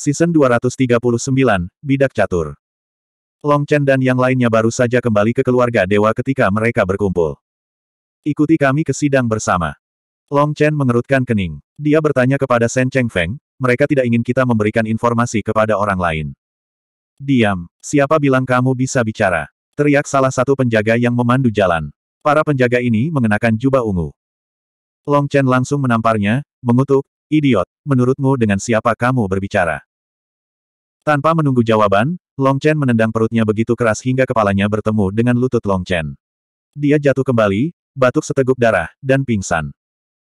Season 239, Bidak Catur. Long Chen dan yang lainnya baru saja kembali ke keluarga dewa ketika mereka berkumpul. Ikuti kami ke sidang bersama. Long Chen mengerutkan kening. Dia bertanya kepada Shen Cheng Feng, mereka tidak ingin kita memberikan informasi kepada orang lain. Diam, siapa bilang kamu bisa bicara? Teriak salah satu penjaga yang memandu jalan. Para penjaga ini mengenakan jubah ungu. Long Chen langsung menamparnya, mengutuk, idiot, menurutmu dengan siapa kamu berbicara? Tanpa menunggu jawaban, Long Chen menendang perutnya begitu keras hingga kepalanya bertemu dengan lutut Long Chen. Dia jatuh kembali, batuk seteguk darah, dan pingsan.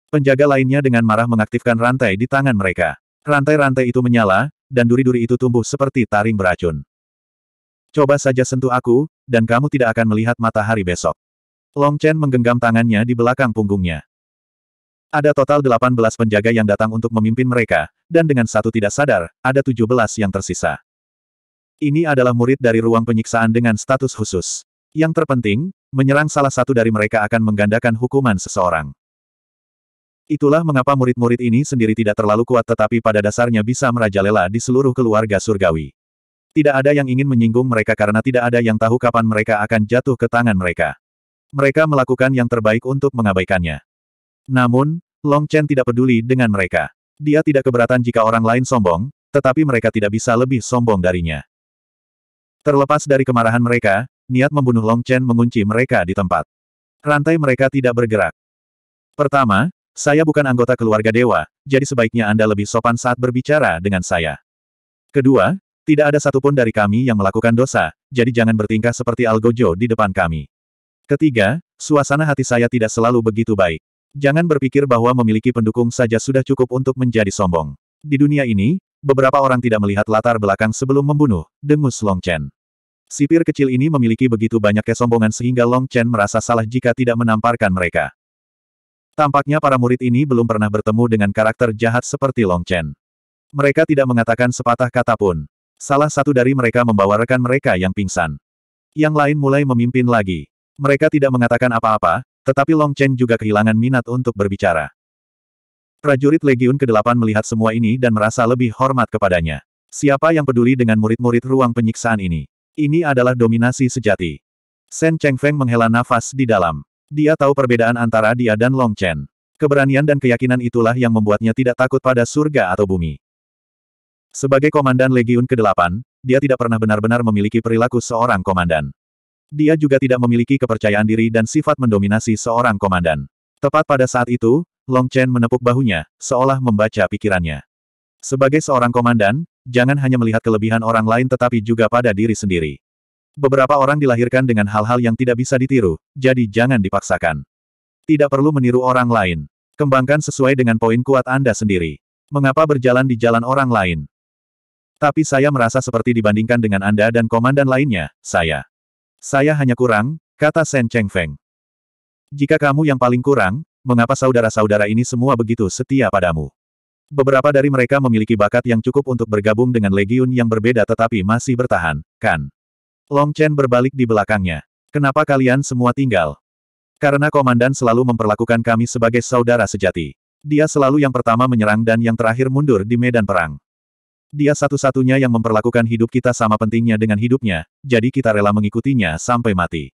Penjaga lainnya dengan marah mengaktifkan rantai di tangan mereka. Rantai-rantai itu menyala, dan duri-duri itu tumbuh seperti taring beracun. Coba saja sentuh aku, dan kamu tidak akan melihat matahari besok. Long Chen menggenggam tangannya di belakang punggungnya. Ada total 18 penjaga yang datang untuk memimpin mereka, dan dengan satu tidak sadar, ada tujuh belas yang tersisa. Ini adalah murid dari ruang penyiksaan dengan status khusus. Yang terpenting, menyerang salah satu dari mereka akan menggandakan hukuman seseorang. Itulah mengapa murid-murid ini sendiri tidak terlalu kuat tetapi pada dasarnya bisa merajalela di seluruh keluarga surgawi. Tidak ada yang ingin menyinggung mereka karena tidak ada yang tahu kapan mereka akan jatuh ke tangan mereka. Mereka melakukan yang terbaik untuk mengabaikannya. Namun, Long Chen tidak peduli dengan mereka. Dia tidak keberatan jika orang lain sombong, tetapi mereka tidak bisa lebih sombong darinya. Terlepas dari kemarahan mereka, niat membunuh Long Chen mengunci mereka di tempat. Rantai mereka tidak bergerak. Pertama, saya bukan anggota keluarga dewa, jadi sebaiknya Anda lebih sopan saat berbicara dengan saya. Kedua, tidak ada satupun dari kami yang melakukan dosa, jadi jangan bertingkah seperti Algojo di depan kami. Ketiga, suasana hati saya tidak selalu begitu baik. Jangan berpikir bahwa memiliki pendukung saja sudah cukup untuk menjadi sombong. Di dunia ini, beberapa orang tidak melihat latar belakang sebelum membunuh, dengus Long Chen. Sipir kecil ini memiliki begitu banyak kesombongan sehingga Long Chen merasa salah jika tidak menamparkan mereka. Tampaknya para murid ini belum pernah bertemu dengan karakter jahat seperti Long Chen. Mereka tidak mengatakan sepatah kata pun. Salah satu dari mereka membawa rekan mereka yang pingsan. Yang lain mulai memimpin lagi. Mereka tidak mengatakan apa-apa, tetapi Long Chen juga kehilangan minat untuk berbicara. Prajurit Legiun ke-8 melihat semua ini dan merasa lebih hormat kepadanya. Siapa yang peduli dengan murid-murid ruang penyiksaan ini? Ini adalah dominasi sejati. Shen Cheng Feng menghela nafas di dalam. Dia tahu perbedaan antara dia dan Long Chen. Keberanian dan keyakinan itulah yang membuatnya tidak takut pada surga atau bumi. Sebagai komandan Legiun ke-8, dia tidak pernah benar-benar memiliki perilaku seorang komandan dia juga tidak memiliki kepercayaan diri dan sifat mendominasi seorang komandan. Tepat pada saat itu, Long Chen menepuk bahunya, seolah membaca pikirannya. Sebagai seorang komandan, jangan hanya melihat kelebihan orang lain tetapi juga pada diri sendiri. Beberapa orang dilahirkan dengan hal-hal yang tidak bisa ditiru, jadi jangan dipaksakan. Tidak perlu meniru orang lain. Kembangkan sesuai dengan poin kuat Anda sendiri. Mengapa berjalan di jalan orang lain? Tapi saya merasa seperti dibandingkan dengan Anda dan komandan lainnya, saya. Saya hanya kurang, kata Shen Feng. Jika kamu yang paling kurang, mengapa saudara-saudara ini semua begitu setia padamu? Beberapa dari mereka memiliki bakat yang cukup untuk bergabung dengan legiun yang berbeda tetapi masih bertahan, kan? Long Chen berbalik di belakangnya. Kenapa kalian semua tinggal? Karena komandan selalu memperlakukan kami sebagai saudara sejati. Dia selalu yang pertama menyerang dan yang terakhir mundur di medan perang. Dia satu-satunya yang memperlakukan hidup kita sama pentingnya dengan hidupnya, jadi kita rela mengikutinya sampai mati.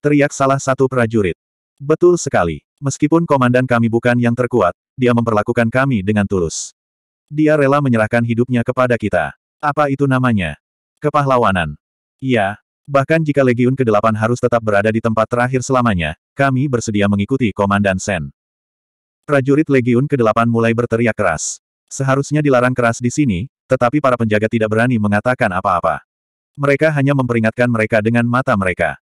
Teriak salah satu prajurit. Betul sekali. Meskipun komandan kami bukan yang terkuat, dia memperlakukan kami dengan tulus. Dia rela menyerahkan hidupnya kepada kita. Apa itu namanya? Kepahlawanan. Iya, bahkan jika Legiun ke-8 harus tetap berada di tempat terakhir selamanya, kami bersedia mengikuti Komandan Sen. Prajurit Legiun ke-8 mulai berteriak keras. Seharusnya dilarang keras di sini, tetapi para penjaga tidak berani mengatakan apa-apa. Mereka hanya memperingatkan mereka dengan mata mereka.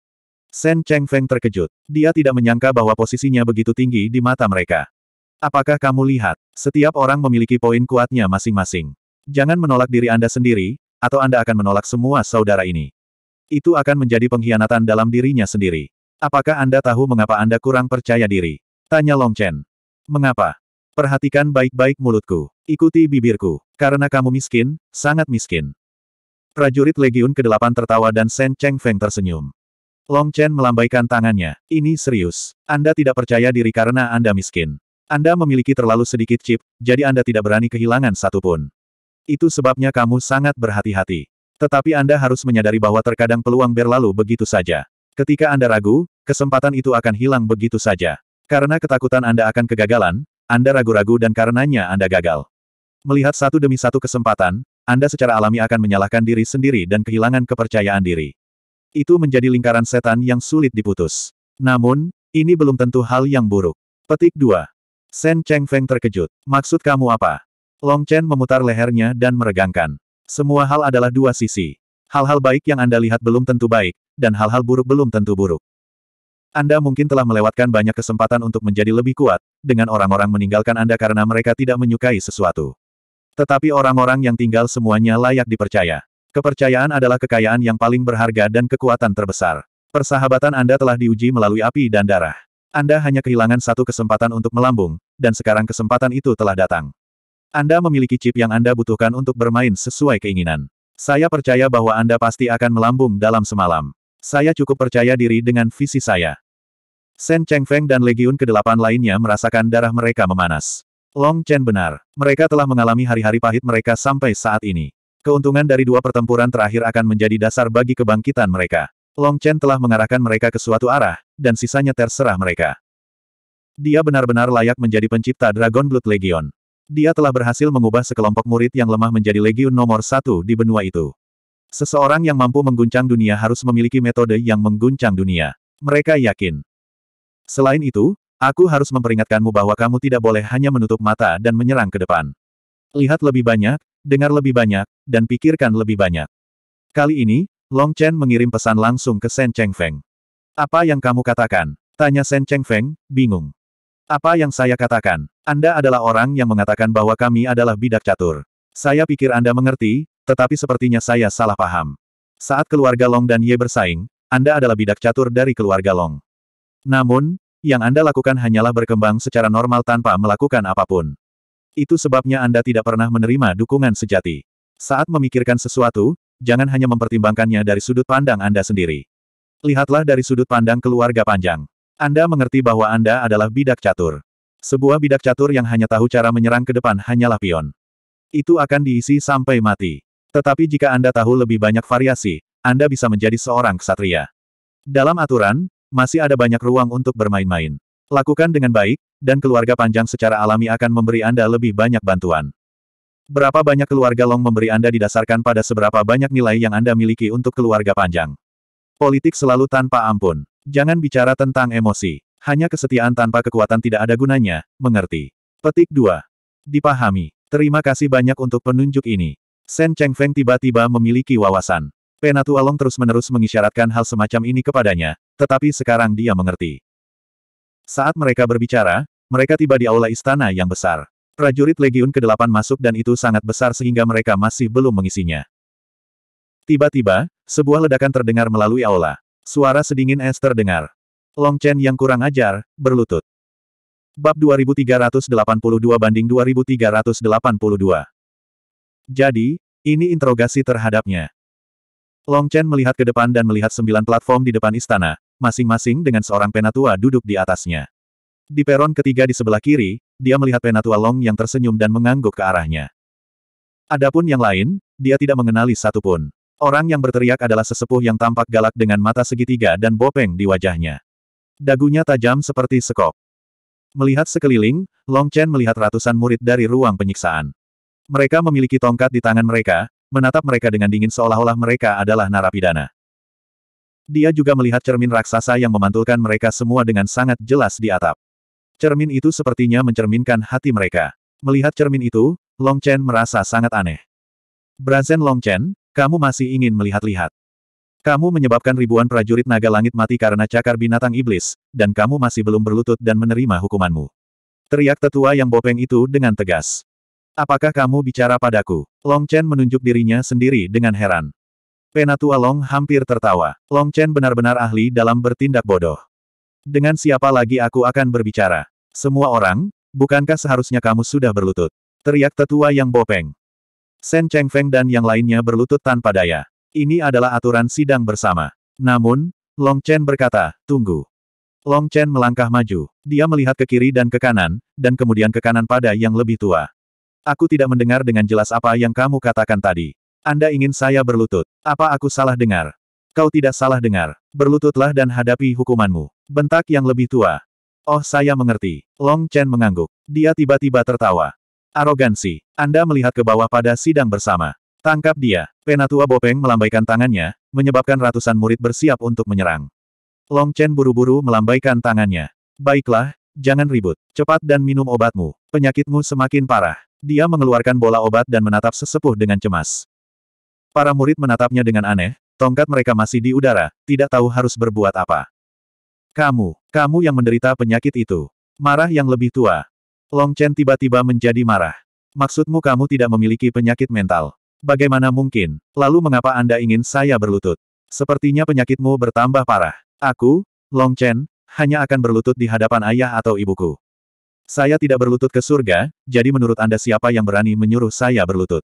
Shen Cheng Feng terkejut. Dia tidak menyangka bahwa posisinya begitu tinggi di mata mereka. Apakah kamu lihat, setiap orang memiliki poin kuatnya masing-masing. Jangan menolak diri Anda sendiri, atau Anda akan menolak semua saudara ini. Itu akan menjadi pengkhianatan dalam dirinya sendiri. Apakah Anda tahu mengapa Anda kurang percaya diri? Tanya Long Chen. Mengapa? Perhatikan baik-baik mulutku. Ikuti bibirku. Karena kamu miskin, sangat miskin. Prajurit Legiun ke-8 tertawa dan Shen Cheng Feng tersenyum. Long Chen melambaikan tangannya. Ini serius. Anda tidak percaya diri karena Anda miskin. Anda memiliki terlalu sedikit chip, jadi Anda tidak berani kehilangan satupun. Itu sebabnya kamu sangat berhati-hati. Tetapi Anda harus menyadari bahwa terkadang peluang berlalu begitu saja. Ketika Anda ragu, kesempatan itu akan hilang begitu saja. Karena ketakutan Anda akan kegagalan, anda ragu-ragu dan karenanya Anda gagal. Melihat satu demi satu kesempatan, Anda secara alami akan menyalahkan diri sendiri dan kehilangan kepercayaan diri. Itu menjadi lingkaran setan yang sulit diputus. Namun, ini belum tentu hal yang buruk. Petik 2. Shen Cheng Feng terkejut. Maksud kamu apa? Long Chen memutar lehernya dan meregangkan. Semua hal adalah dua sisi. Hal-hal baik yang Anda lihat belum tentu baik, dan hal-hal buruk belum tentu buruk. Anda mungkin telah melewatkan banyak kesempatan untuk menjadi lebih kuat, dengan orang-orang meninggalkan Anda karena mereka tidak menyukai sesuatu. Tetapi orang-orang yang tinggal semuanya layak dipercaya. Kepercayaan adalah kekayaan yang paling berharga dan kekuatan terbesar. Persahabatan Anda telah diuji melalui api dan darah. Anda hanya kehilangan satu kesempatan untuk melambung, dan sekarang kesempatan itu telah datang. Anda memiliki chip yang Anda butuhkan untuk bermain sesuai keinginan. Saya percaya bahwa Anda pasti akan melambung dalam semalam. Saya cukup percaya diri dengan visi saya. Shen Cheng Feng dan Legiun ke-8 lainnya merasakan darah mereka memanas. Long Chen benar. Mereka telah mengalami hari-hari pahit mereka sampai saat ini. Keuntungan dari dua pertempuran terakhir akan menjadi dasar bagi kebangkitan mereka. Long Chen telah mengarahkan mereka ke suatu arah, dan sisanya terserah mereka. Dia benar-benar layak menjadi pencipta Dragon Blood Legion. Dia telah berhasil mengubah sekelompok murid yang lemah menjadi Legion nomor satu di benua itu. Seseorang yang mampu mengguncang dunia harus memiliki metode yang mengguncang dunia. Mereka yakin. Selain itu, aku harus memperingatkanmu bahwa kamu tidak boleh hanya menutup mata dan menyerang ke depan. Lihat lebih banyak, dengar lebih banyak, dan pikirkan lebih banyak. Kali ini, Long Chen mengirim pesan langsung ke Shen Cheng Feng. Apa yang kamu katakan? Tanya Shen Cheng Feng, bingung. Apa yang saya katakan? Anda adalah orang yang mengatakan bahwa kami adalah bidak catur. Saya pikir Anda mengerti, tetapi sepertinya saya salah paham. Saat keluarga Long dan Ye bersaing, Anda adalah bidak catur dari keluarga Long. Namun, yang Anda lakukan hanyalah berkembang secara normal tanpa melakukan apapun. Itu sebabnya Anda tidak pernah menerima dukungan sejati. Saat memikirkan sesuatu, jangan hanya mempertimbangkannya dari sudut pandang Anda sendiri. Lihatlah dari sudut pandang keluarga panjang. Anda mengerti bahwa Anda adalah bidak catur. Sebuah bidak catur yang hanya tahu cara menyerang ke depan hanyalah pion. Itu akan diisi sampai mati. Tetapi jika Anda tahu lebih banyak variasi, Anda bisa menjadi seorang ksatria. Dalam aturan, masih ada banyak ruang untuk bermain-main. Lakukan dengan baik, dan keluarga panjang secara alami akan memberi Anda lebih banyak bantuan. Berapa banyak keluarga long memberi Anda didasarkan pada seberapa banyak nilai yang Anda miliki untuk keluarga panjang. Politik selalu tanpa ampun. Jangan bicara tentang emosi. Hanya kesetiaan tanpa kekuatan tidak ada gunanya, mengerti. Petik 2. Dipahami. Terima kasih banyak untuk penunjuk ini. Shen Feng tiba-tiba memiliki wawasan. Penatu Long terus-menerus mengisyaratkan hal semacam ini kepadanya, tetapi sekarang dia mengerti. Saat mereka berbicara, mereka tiba di aula istana yang besar. Prajurit Legiun ke-8 masuk dan itu sangat besar sehingga mereka masih belum mengisinya. Tiba-tiba, sebuah ledakan terdengar melalui aula. Suara sedingin es terdengar. Long Chen yang kurang ajar, berlutut. Bab 2382 banding 2382 jadi, ini interogasi terhadapnya. Long Chen melihat ke depan dan melihat sembilan platform di depan istana, masing-masing dengan seorang penatua duduk di atasnya. Di peron ketiga di sebelah kiri, dia melihat penatua Long yang tersenyum dan mengangguk ke arahnya. Adapun yang lain, dia tidak mengenali satupun. Orang yang berteriak adalah sesepuh yang tampak galak dengan mata segitiga dan bopeng di wajahnya. Dagunya tajam seperti sekop. Melihat sekeliling, Long Chen melihat ratusan murid dari ruang penyiksaan. Mereka memiliki tongkat di tangan mereka, menatap mereka dengan dingin seolah-olah mereka adalah narapidana. Dia juga melihat cermin raksasa yang memantulkan mereka semua dengan sangat jelas di atap. Cermin itu sepertinya mencerminkan hati mereka. Melihat cermin itu, Long Chen merasa sangat aneh. Brazen Long Chen, kamu masih ingin melihat-lihat. Kamu menyebabkan ribuan prajurit naga langit mati karena cakar binatang iblis, dan kamu masih belum berlutut dan menerima hukumanmu. Teriak tetua yang bopeng itu dengan tegas. Apakah kamu bicara padaku? Long Chen menunjuk dirinya sendiri dengan heran. Penatua Long hampir tertawa. Long Chen benar-benar ahli dalam bertindak bodoh. Dengan siapa lagi aku akan berbicara? Semua orang? Bukankah seharusnya kamu sudah berlutut? Teriak tetua yang bopeng. Shen Cheng Feng dan yang lainnya berlutut tanpa daya. Ini adalah aturan sidang bersama. Namun, Long Chen berkata, tunggu. Long Chen melangkah maju. Dia melihat ke kiri dan ke kanan, dan kemudian ke kanan pada yang lebih tua. Aku tidak mendengar dengan jelas apa yang kamu katakan tadi. Anda ingin saya berlutut. Apa aku salah dengar? Kau tidak salah dengar. Berlututlah dan hadapi hukumanmu. Bentak yang lebih tua. Oh saya mengerti. Long Chen mengangguk. Dia tiba-tiba tertawa. Arogansi. Anda melihat ke bawah pada sidang bersama. Tangkap dia. Penatua Bopeng melambaikan tangannya, menyebabkan ratusan murid bersiap untuk menyerang. Long Chen buru-buru melambaikan tangannya. Baiklah, jangan ribut. Cepat dan minum obatmu. Penyakitmu semakin parah. Dia mengeluarkan bola obat dan menatap sesepuh dengan cemas. Para murid menatapnya dengan aneh, tongkat mereka masih di udara, tidak tahu harus berbuat apa. Kamu, kamu yang menderita penyakit itu. Marah yang lebih tua. Long Chen tiba-tiba menjadi marah. Maksudmu kamu tidak memiliki penyakit mental? Bagaimana mungkin? Lalu mengapa Anda ingin saya berlutut? Sepertinya penyakitmu bertambah parah. Aku, Long Chen, hanya akan berlutut di hadapan ayah atau ibuku. Saya tidak berlutut ke surga, jadi menurut Anda siapa yang berani menyuruh saya berlutut?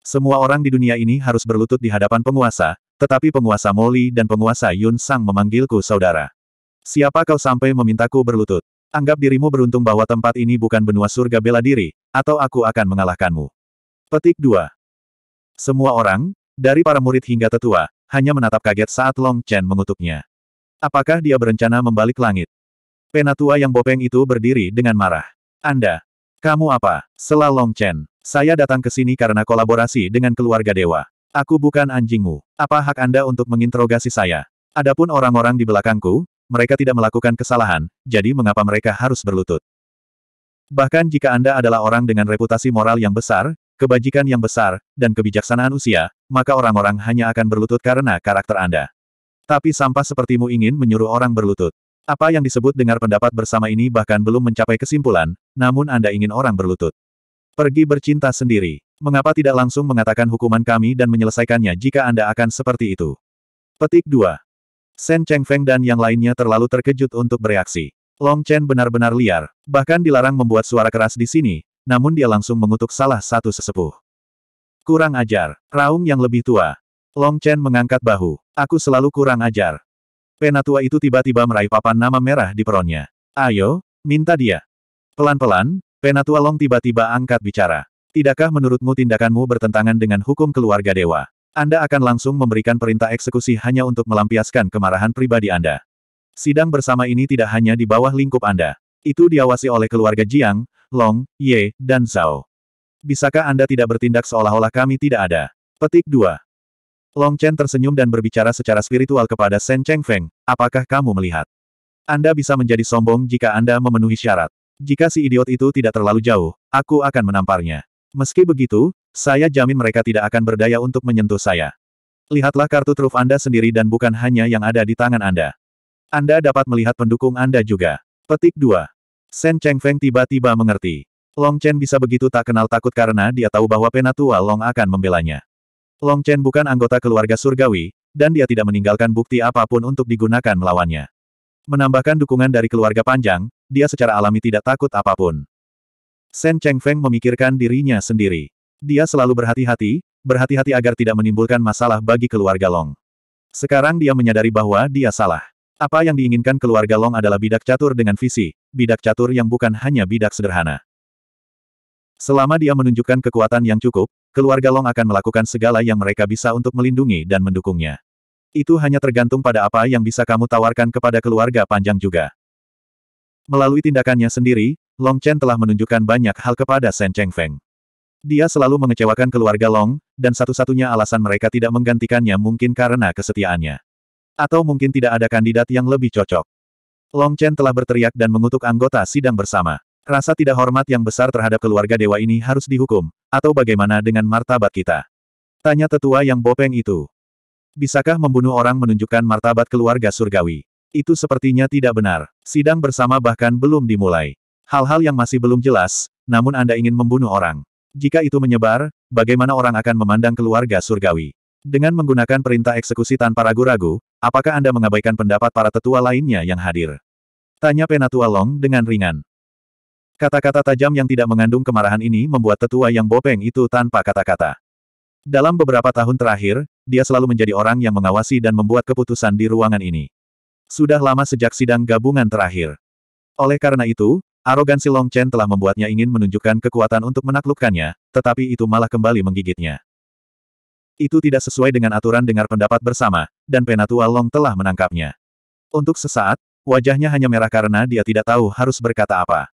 Semua orang di dunia ini harus berlutut di hadapan penguasa, tetapi penguasa Moli dan penguasa Yun Sang memanggilku saudara. Siapa kau sampai memintaku berlutut? Anggap dirimu beruntung bahwa tempat ini bukan benua surga bela diri, atau aku akan mengalahkanmu. Petik 2. Semua orang, dari para murid hingga tetua, hanya menatap kaget saat Long Chen mengutuknya. Apakah dia berencana membalik langit? Penatua yang bopeng itu berdiri dengan marah. Anda. Kamu apa? Long Chen. Saya datang ke sini karena kolaborasi dengan keluarga dewa. Aku bukan anjingmu. Apa hak Anda untuk menginterogasi saya? Adapun orang-orang di belakangku, mereka tidak melakukan kesalahan, jadi mengapa mereka harus berlutut? Bahkan jika Anda adalah orang dengan reputasi moral yang besar, kebajikan yang besar, dan kebijaksanaan usia, maka orang-orang hanya akan berlutut karena karakter Anda. Tapi sampah sepertimu ingin menyuruh orang berlutut. Apa yang disebut dengar pendapat bersama ini bahkan belum mencapai kesimpulan, namun Anda ingin orang berlutut. Pergi bercinta sendiri. Mengapa tidak langsung mengatakan hukuman kami dan menyelesaikannya jika Anda akan seperti itu? Petik 2. Cheng Feng dan yang lainnya terlalu terkejut untuk bereaksi. Long Chen benar-benar liar, bahkan dilarang membuat suara keras di sini, namun dia langsung mengutuk salah satu sesepuh. Kurang ajar, Raung yang lebih tua. Long Chen mengangkat bahu. Aku selalu kurang ajar. Penatua itu tiba-tiba meraih papan nama merah di peronnya. Ayo, minta dia. Pelan-pelan, Penatua Long tiba-tiba angkat bicara. Tidakkah menurutmu tindakanmu bertentangan dengan hukum keluarga dewa? Anda akan langsung memberikan perintah eksekusi hanya untuk melampiaskan kemarahan pribadi Anda. Sidang bersama ini tidak hanya di bawah lingkup Anda. Itu diawasi oleh keluarga Jiang, Long, Ye, dan Zhao. Bisakah Anda tidak bertindak seolah-olah kami tidak ada? Petik 2. Long Chen tersenyum dan berbicara secara spiritual kepada Shen Cheng Feng. apakah kamu melihat? Anda bisa menjadi sombong jika Anda memenuhi syarat. Jika si idiot itu tidak terlalu jauh, aku akan menamparnya. Meski begitu, saya jamin mereka tidak akan berdaya untuk menyentuh saya. Lihatlah kartu truf Anda sendiri dan bukan hanya yang ada di tangan Anda. Anda dapat melihat pendukung Anda juga. Petik 2. Shen Feng tiba-tiba mengerti. Long Chen bisa begitu tak kenal takut karena dia tahu bahwa penatua Long akan membelanya. Long Chen bukan anggota keluarga surgawi, dan dia tidak meninggalkan bukti apapun untuk digunakan melawannya. Menambahkan dukungan dari keluarga panjang, dia secara alami tidak takut apapun. Shen Cheng Feng memikirkan dirinya sendiri. Dia selalu berhati-hati, berhati-hati agar tidak menimbulkan masalah bagi keluarga Long. Sekarang dia menyadari bahwa dia salah. Apa yang diinginkan keluarga Long adalah bidak catur dengan visi, bidak catur yang bukan hanya bidak sederhana. Selama dia menunjukkan kekuatan yang cukup, keluarga Long akan melakukan segala yang mereka bisa untuk melindungi dan mendukungnya. Itu hanya tergantung pada apa yang bisa kamu tawarkan kepada keluarga panjang juga. Melalui tindakannya sendiri, Long Chen telah menunjukkan banyak hal kepada Shen Cheng Feng. Dia selalu mengecewakan keluarga Long, dan satu-satunya alasan mereka tidak menggantikannya mungkin karena kesetiaannya. Atau mungkin tidak ada kandidat yang lebih cocok. Long Chen telah berteriak dan mengutuk anggota sidang bersama. Rasa tidak hormat yang besar terhadap keluarga dewa ini harus dihukum, atau bagaimana dengan martabat kita? Tanya tetua yang bopeng itu. Bisakah membunuh orang menunjukkan martabat keluarga surgawi? Itu sepertinya tidak benar. Sidang bersama bahkan belum dimulai. Hal-hal yang masih belum jelas, namun Anda ingin membunuh orang. Jika itu menyebar, bagaimana orang akan memandang keluarga surgawi? Dengan menggunakan perintah eksekusi tanpa ragu-ragu, apakah Anda mengabaikan pendapat para tetua lainnya yang hadir? Tanya Penatua Long dengan ringan. Kata-kata tajam yang tidak mengandung kemarahan ini membuat tetua yang bopeng itu tanpa kata-kata. Dalam beberapa tahun terakhir, dia selalu menjadi orang yang mengawasi dan membuat keputusan di ruangan ini. Sudah lama sejak sidang gabungan terakhir. Oleh karena itu, arogansi Long Chen telah membuatnya ingin menunjukkan kekuatan untuk menaklukkannya, tetapi itu malah kembali menggigitnya. Itu tidak sesuai dengan aturan dengar pendapat bersama, dan Penatua Long telah menangkapnya. Untuk sesaat, wajahnya hanya merah karena dia tidak tahu harus berkata apa.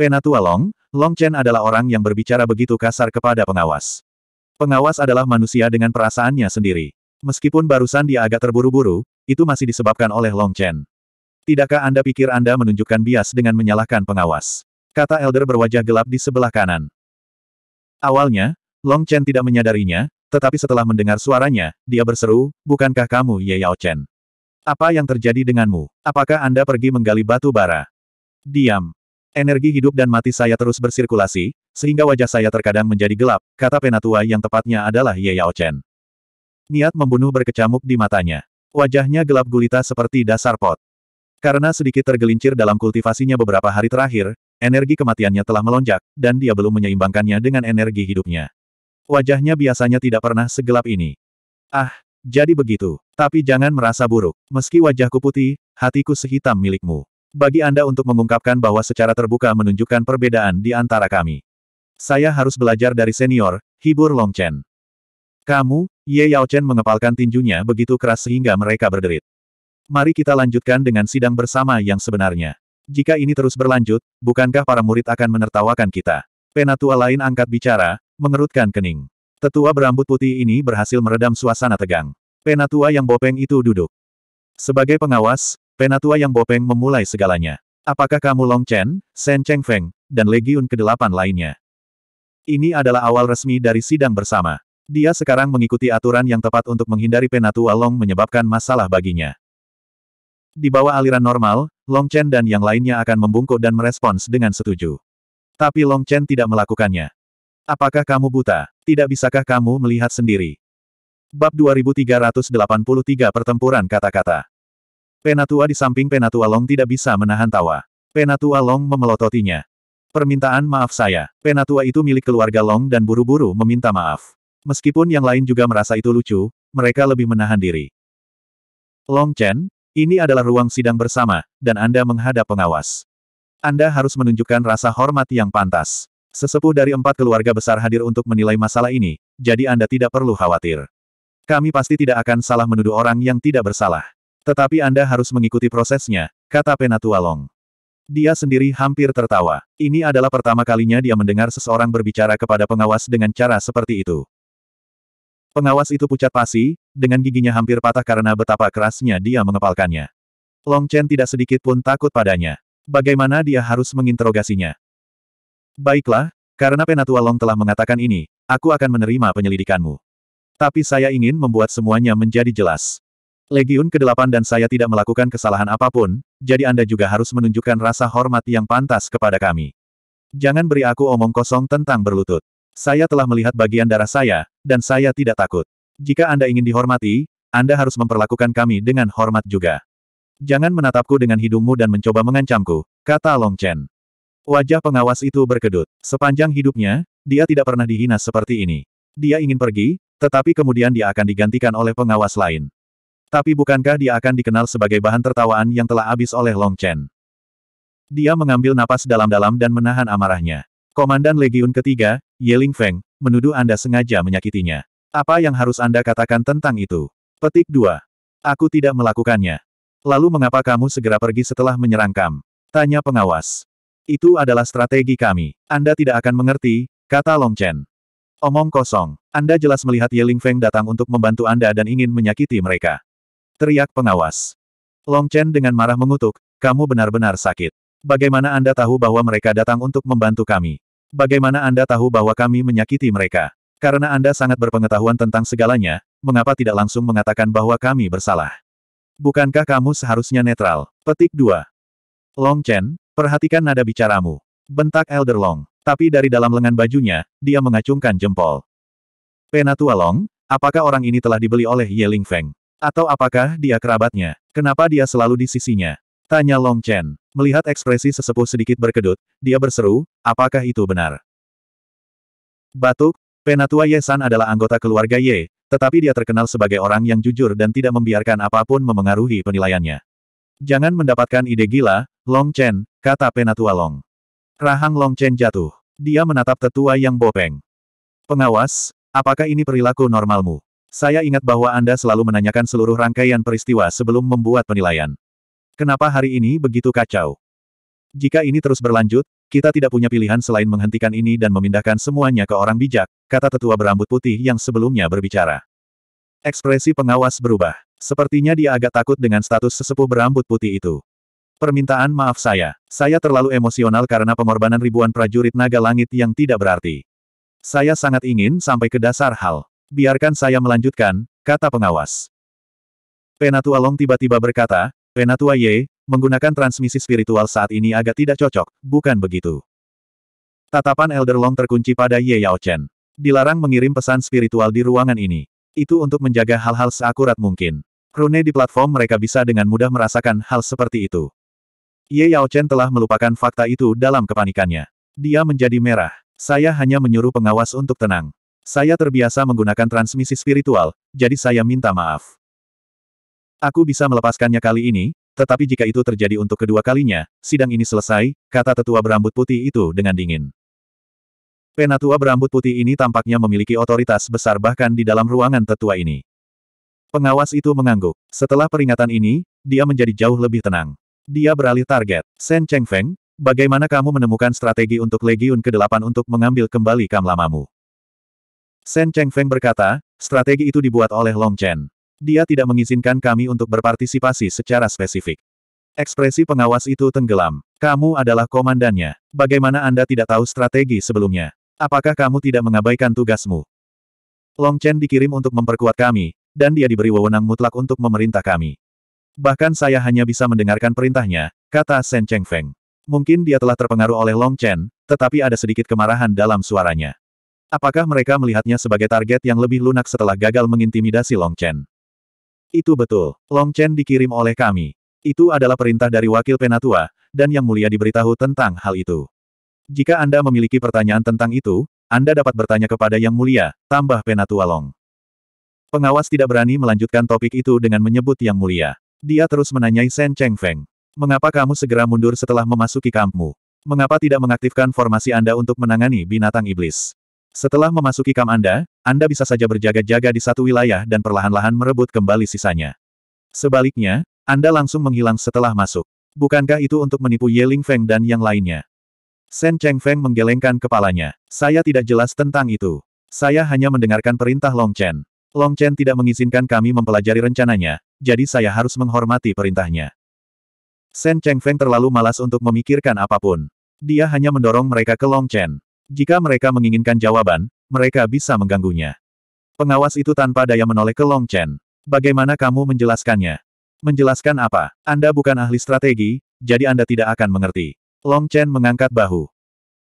Penatua Long, Long Chen adalah orang yang berbicara begitu kasar kepada pengawas. Pengawas adalah manusia dengan perasaannya sendiri. Meskipun barusan dia agak terburu-buru, itu masih disebabkan oleh Long Chen. Tidakkah Anda pikir Anda menunjukkan bias dengan menyalahkan pengawas? Kata Elder berwajah gelap di sebelah kanan. Awalnya, Long Chen tidak menyadarinya, tetapi setelah mendengar suaranya, dia berseru, Bukankah kamu Ye Yao Chen? Apa yang terjadi denganmu? Apakah Anda pergi menggali batu bara? Diam. Energi hidup dan mati saya terus bersirkulasi, sehingga wajah saya terkadang menjadi gelap, kata penatua yang tepatnya adalah Ye Yao Chen. Niat membunuh berkecamuk di matanya. Wajahnya gelap gulita seperti dasar pot. Karena sedikit tergelincir dalam kultivasinya beberapa hari terakhir, energi kematiannya telah melonjak, dan dia belum menyeimbangkannya dengan energi hidupnya. Wajahnya biasanya tidak pernah segelap ini. Ah, jadi begitu. Tapi jangan merasa buruk. Meski wajahku putih, hatiku sehitam milikmu. Bagi Anda untuk mengungkapkan bahwa secara terbuka menunjukkan perbedaan di antara kami. Saya harus belajar dari senior, hibur Long Chen. Kamu, Ye Yao Chen mengepalkan tinjunya begitu keras sehingga mereka berderit. Mari kita lanjutkan dengan sidang bersama yang sebenarnya. Jika ini terus berlanjut, bukankah para murid akan menertawakan kita? Penatua lain angkat bicara, mengerutkan kening. Tetua berambut putih ini berhasil meredam suasana tegang. Penatua yang bopeng itu duduk. Sebagai pengawas, Penatua yang bopeng memulai segalanya. Apakah kamu Long Chen, Shen Cheng Feng, dan Legiun ke-8 lainnya? Ini adalah awal resmi dari sidang bersama. Dia sekarang mengikuti aturan yang tepat untuk menghindari Penatua Long menyebabkan masalah baginya. Di bawah aliran normal, Long Chen dan yang lainnya akan membungkuk dan merespons dengan setuju. Tapi Long Chen tidak melakukannya. Apakah kamu buta? Tidak bisakah kamu melihat sendiri? Bab 2383 Pertempuran Kata-Kata Penatua di samping Penatua Long tidak bisa menahan tawa. Penatua Long memelototinya. Permintaan maaf saya. Penatua itu milik keluarga Long dan buru-buru meminta maaf. Meskipun yang lain juga merasa itu lucu, mereka lebih menahan diri. Long Chen, ini adalah ruang sidang bersama, dan Anda menghadap pengawas. Anda harus menunjukkan rasa hormat yang pantas. Sesepuh dari empat keluarga besar hadir untuk menilai masalah ini, jadi Anda tidak perlu khawatir. Kami pasti tidak akan salah menuduh orang yang tidak bersalah. Tetapi Anda harus mengikuti prosesnya, kata Penatualong. Dia sendiri hampir tertawa. Ini adalah pertama kalinya dia mendengar seseorang berbicara kepada pengawas dengan cara seperti itu. Pengawas itu pucat pasi, dengan giginya hampir patah karena betapa kerasnya dia mengepalkannya. Long Chen tidak sedikit pun takut padanya. Bagaimana dia harus menginterogasinya? Baiklah, karena Penatua Long telah mengatakan ini, aku akan menerima penyelidikanmu. Tapi saya ingin membuat semuanya menjadi jelas. Legiun ke-8 dan saya tidak melakukan kesalahan apapun, jadi Anda juga harus menunjukkan rasa hormat yang pantas kepada kami. Jangan beri aku omong kosong tentang berlutut. Saya telah melihat bagian darah saya, dan saya tidak takut. Jika Anda ingin dihormati, Anda harus memperlakukan kami dengan hormat juga. Jangan menatapku dengan hidungmu dan mencoba mengancamku, kata Long Chen. Wajah pengawas itu berkedut. Sepanjang hidupnya, dia tidak pernah dihina seperti ini. Dia ingin pergi, tetapi kemudian dia akan digantikan oleh pengawas lain. Tapi bukankah dia akan dikenal sebagai bahan tertawaan yang telah habis oleh Long Chen? Dia mengambil napas dalam-dalam dan menahan amarahnya. Komandan Legiun ketiga, Ling Feng, menuduh Anda sengaja menyakitinya. Apa yang harus Anda katakan tentang itu? Petik 2. Aku tidak melakukannya. Lalu mengapa kamu segera pergi setelah menyerang Kam? Tanya pengawas. Itu adalah strategi kami. Anda tidak akan mengerti, kata Long Chen. Omong kosong. Anda jelas melihat Ling Feng datang untuk membantu Anda dan ingin menyakiti mereka. Teriak pengawas. Long Chen dengan marah mengutuk, kamu benar-benar sakit. Bagaimana Anda tahu bahwa mereka datang untuk membantu kami? Bagaimana Anda tahu bahwa kami menyakiti mereka? Karena Anda sangat berpengetahuan tentang segalanya, mengapa tidak langsung mengatakan bahwa kami bersalah? Bukankah kamu seharusnya netral? Petik 2. Long Chen, perhatikan nada bicaramu. Bentak Elder Long. Tapi dari dalam lengan bajunya, dia mengacungkan jempol. Penatua Long, apakah orang ini telah dibeli oleh Ye Ling Feng? Atau apakah dia kerabatnya? Kenapa dia selalu di sisinya? Tanya Long Chen. Melihat ekspresi sesepuh sedikit berkedut, dia berseru, apakah itu benar? Batuk, Penatua Ye San adalah anggota keluarga Ye, tetapi dia terkenal sebagai orang yang jujur dan tidak membiarkan apapun memengaruhi penilaiannya. Jangan mendapatkan ide gila, Long Chen, kata Penatua Long. Rahang Long Chen jatuh. Dia menatap tetua yang bopeng. Pengawas, apakah ini perilaku normalmu? Saya ingat bahwa Anda selalu menanyakan seluruh rangkaian peristiwa sebelum membuat penilaian. Kenapa hari ini begitu kacau? Jika ini terus berlanjut, kita tidak punya pilihan selain menghentikan ini dan memindahkan semuanya ke orang bijak, kata tetua berambut putih yang sebelumnya berbicara. Ekspresi pengawas berubah. Sepertinya dia agak takut dengan status sesepuh berambut putih itu. Permintaan maaf saya. Saya terlalu emosional karena pengorbanan ribuan prajurit naga langit yang tidak berarti. Saya sangat ingin sampai ke dasar hal. Biarkan saya melanjutkan, kata pengawas. Penatua Long tiba-tiba berkata, Penatua Ye, menggunakan transmisi spiritual saat ini agak tidak cocok, bukan begitu? Tatapan Elder Long terkunci pada Ye Yao Chen. Dilarang mengirim pesan spiritual di ruangan ini. Itu untuk menjaga hal-hal seakurat mungkin. Rune di platform mereka bisa dengan mudah merasakan hal seperti itu. Ye Yao Chen telah melupakan fakta itu dalam kepanikannya. Dia menjadi merah. Saya hanya menyuruh pengawas untuk tenang. Saya terbiasa menggunakan transmisi spiritual, jadi saya minta maaf. Aku bisa melepaskannya kali ini, tetapi jika itu terjadi untuk kedua kalinya, sidang ini selesai, kata tetua berambut putih itu dengan dingin. Penatua berambut putih ini tampaknya memiliki otoritas besar bahkan di dalam ruangan tetua ini. Pengawas itu mengangguk. Setelah peringatan ini, dia menjadi jauh lebih tenang. Dia beralih target. Sen Feng, bagaimana kamu menemukan strategi untuk Legiun ke-8 untuk mengambil kembali kamlamamu? Shen Feng berkata, strategi itu dibuat oleh Long Chen. Dia tidak mengizinkan kami untuk berpartisipasi secara spesifik. Ekspresi pengawas itu tenggelam. Kamu adalah komandannya. Bagaimana Anda tidak tahu strategi sebelumnya? Apakah kamu tidak mengabaikan tugasmu? Long Chen dikirim untuk memperkuat kami, dan dia diberi wewenang mutlak untuk memerintah kami. Bahkan saya hanya bisa mendengarkan perintahnya, kata Shen Feng. Mungkin dia telah terpengaruh oleh Long Chen, tetapi ada sedikit kemarahan dalam suaranya. Apakah mereka melihatnya sebagai target yang lebih lunak setelah gagal mengintimidasi Long Chen? Itu betul. Long Chen dikirim oleh kami. Itu adalah perintah dari wakil penatua, dan yang mulia diberitahu tentang hal itu. Jika Anda memiliki pertanyaan tentang itu, Anda dapat bertanya kepada yang mulia, tambah penatua Long. Pengawas tidak berani melanjutkan topik itu dengan menyebut yang mulia. Dia terus menanyai Shen Cheng Feng. Mengapa kamu segera mundur setelah memasuki kampmu? Mengapa tidak mengaktifkan formasi Anda untuk menangani binatang iblis? Setelah memasuki kam Anda, Anda bisa saja berjaga-jaga di satu wilayah dan perlahan-lahan merebut kembali sisanya. Sebaliknya, Anda langsung menghilang setelah masuk. Bukankah itu untuk menipu Yeling Feng dan yang lainnya? Sen Cheng Feng menggelengkan kepalanya. Saya tidak jelas tentang itu. Saya hanya mendengarkan perintah Long Chen. Long Chen tidak mengizinkan kami mempelajari rencananya, jadi saya harus menghormati perintahnya. Sen Cheng Feng terlalu malas untuk memikirkan apapun. Dia hanya mendorong mereka ke Long Chen. Jika mereka menginginkan jawaban, mereka bisa mengganggunya. Pengawas itu tanpa daya menoleh ke Long Chen. Bagaimana kamu menjelaskannya? Menjelaskan apa? Anda bukan ahli strategi, jadi Anda tidak akan mengerti. Long Chen mengangkat bahu.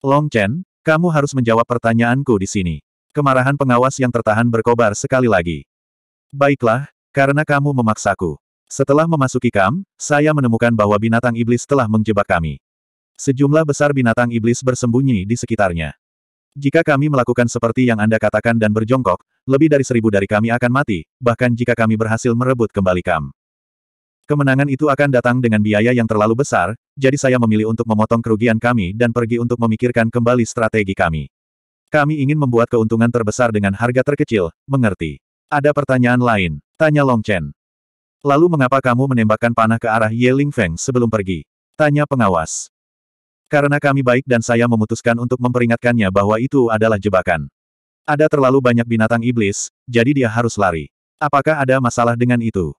Long Chen, kamu harus menjawab pertanyaanku di sini. Kemarahan pengawas yang tertahan berkobar sekali lagi. Baiklah, karena kamu memaksaku. Setelah memasuki kam, saya menemukan bahwa binatang iblis telah menjebak kami. Sejumlah besar binatang iblis bersembunyi di sekitarnya. Jika kami melakukan seperti yang Anda katakan dan berjongkok, lebih dari seribu dari kami akan mati, bahkan jika kami berhasil merebut kembali Kam. Kemenangan itu akan datang dengan biaya yang terlalu besar, jadi saya memilih untuk memotong kerugian kami dan pergi untuk memikirkan kembali strategi kami. Kami ingin membuat keuntungan terbesar dengan harga terkecil, mengerti. Ada pertanyaan lain, tanya Long Chen. Lalu mengapa kamu menembakkan panah ke arah Ye Ling Feng sebelum pergi? Tanya pengawas. Karena kami baik dan saya memutuskan untuk memperingatkannya bahwa itu adalah jebakan. Ada terlalu banyak binatang iblis, jadi dia harus lari. Apakah ada masalah dengan itu?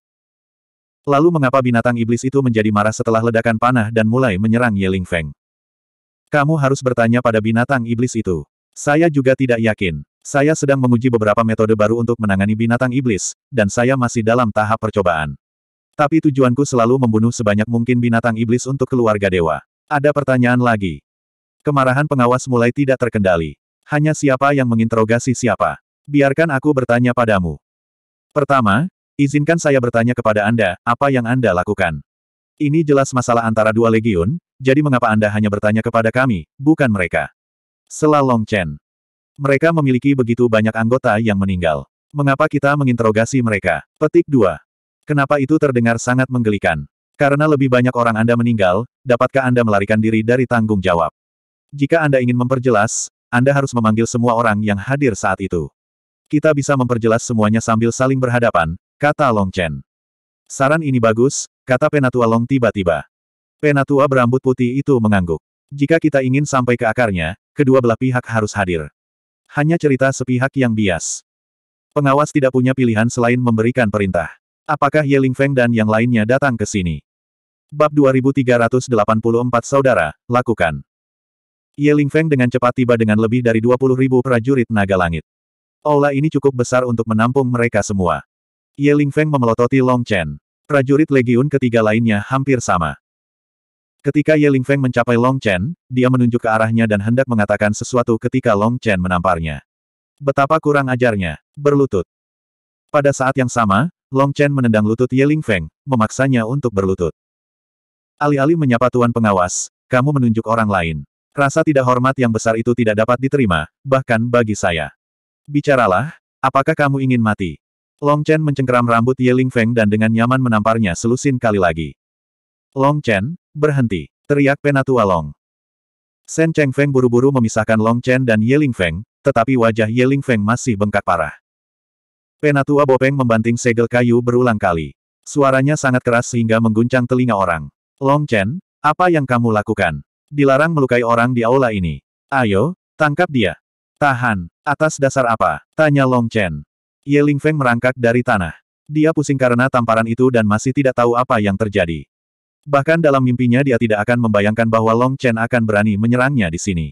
Lalu mengapa binatang iblis itu menjadi marah setelah ledakan panah dan mulai menyerang Yeling Feng? Kamu harus bertanya pada binatang iblis itu. Saya juga tidak yakin. Saya sedang menguji beberapa metode baru untuk menangani binatang iblis, dan saya masih dalam tahap percobaan. Tapi tujuanku selalu membunuh sebanyak mungkin binatang iblis untuk keluarga dewa. Ada pertanyaan lagi. Kemarahan pengawas mulai tidak terkendali. Hanya siapa yang menginterogasi siapa. Biarkan aku bertanya padamu. Pertama, izinkan saya bertanya kepada Anda, apa yang Anda lakukan? Ini jelas masalah antara dua legiun, jadi mengapa Anda hanya bertanya kepada kami, bukan mereka? Long Chen. Mereka memiliki begitu banyak anggota yang meninggal. Mengapa kita menginterogasi mereka? Petik 2. Kenapa itu terdengar sangat menggelikan? Karena lebih banyak orang Anda meninggal, dapatkah Anda melarikan diri dari tanggung jawab? Jika Anda ingin memperjelas, Anda harus memanggil semua orang yang hadir saat itu. Kita bisa memperjelas semuanya sambil saling berhadapan, kata Long Chen. Saran ini bagus, kata Penatua Long tiba-tiba. Penatua berambut putih itu mengangguk. Jika kita ingin sampai ke akarnya, kedua belah pihak harus hadir. Hanya cerita sepihak yang bias. Pengawas tidak punya pilihan selain memberikan perintah. Apakah Ye Ling Feng dan yang lainnya datang ke sini? Bab 2384 Saudara, lakukan. Ye Lingfeng dengan cepat tiba dengan lebih dari 20 ribu prajurit naga langit. Aula ini cukup besar untuk menampung mereka semua. Ye Lingfeng memelototi Long Chen. Prajurit legiun ketiga lainnya hampir sama. Ketika Ye Lingfeng mencapai Long Chen, dia menunjuk ke arahnya dan hendak mengatakan sesuatu ketika Long Chen menamparnya. Betapa kurang ajarnya. Berlutut. Pada saat yang sama, Long Chen menendang lutut Ye Lingfeng, memaksanya untuk berlutut. Alih-alih menyapa Tuan Pengawas, kamu menunjuk orang lain. Rasa tidak hormat yang besar itu tidak dapat diterima, bahkan bagi saya. Bicaralah, apakah kamu ingin mati? Long Chen mencengkeram rambut Ye Ling Feng dan dengan nyaman menamparnya selusin kali lagi. Long Chen, berhenti, teriak penatua Long. Sen Cheng Feng buru-buru memisahkan Long Chen dan Ye Ling Feng, tetapi wajah Ye Ling Feng masih bengkak parah. Penatua Bopeng membanting segel kayu berulang kali. Suaranya sangat keras sehingga mengguncang telinga orang. Long Chen, apa yang kamu lakukan? Dilarang melukai orang di aula ini. Ayo, tangkap dia. Tahan, atas dasar apa? Tanya Long Chen. Ye Feng merangkak dari tanah. Dia pusing karena tamparan itu dan masih tidak tahu apa yang terjadi. Bahkan dalam mimpinya dia tidak akan membayangkan bahwa Long Chen akan berani menyerangnya di sini.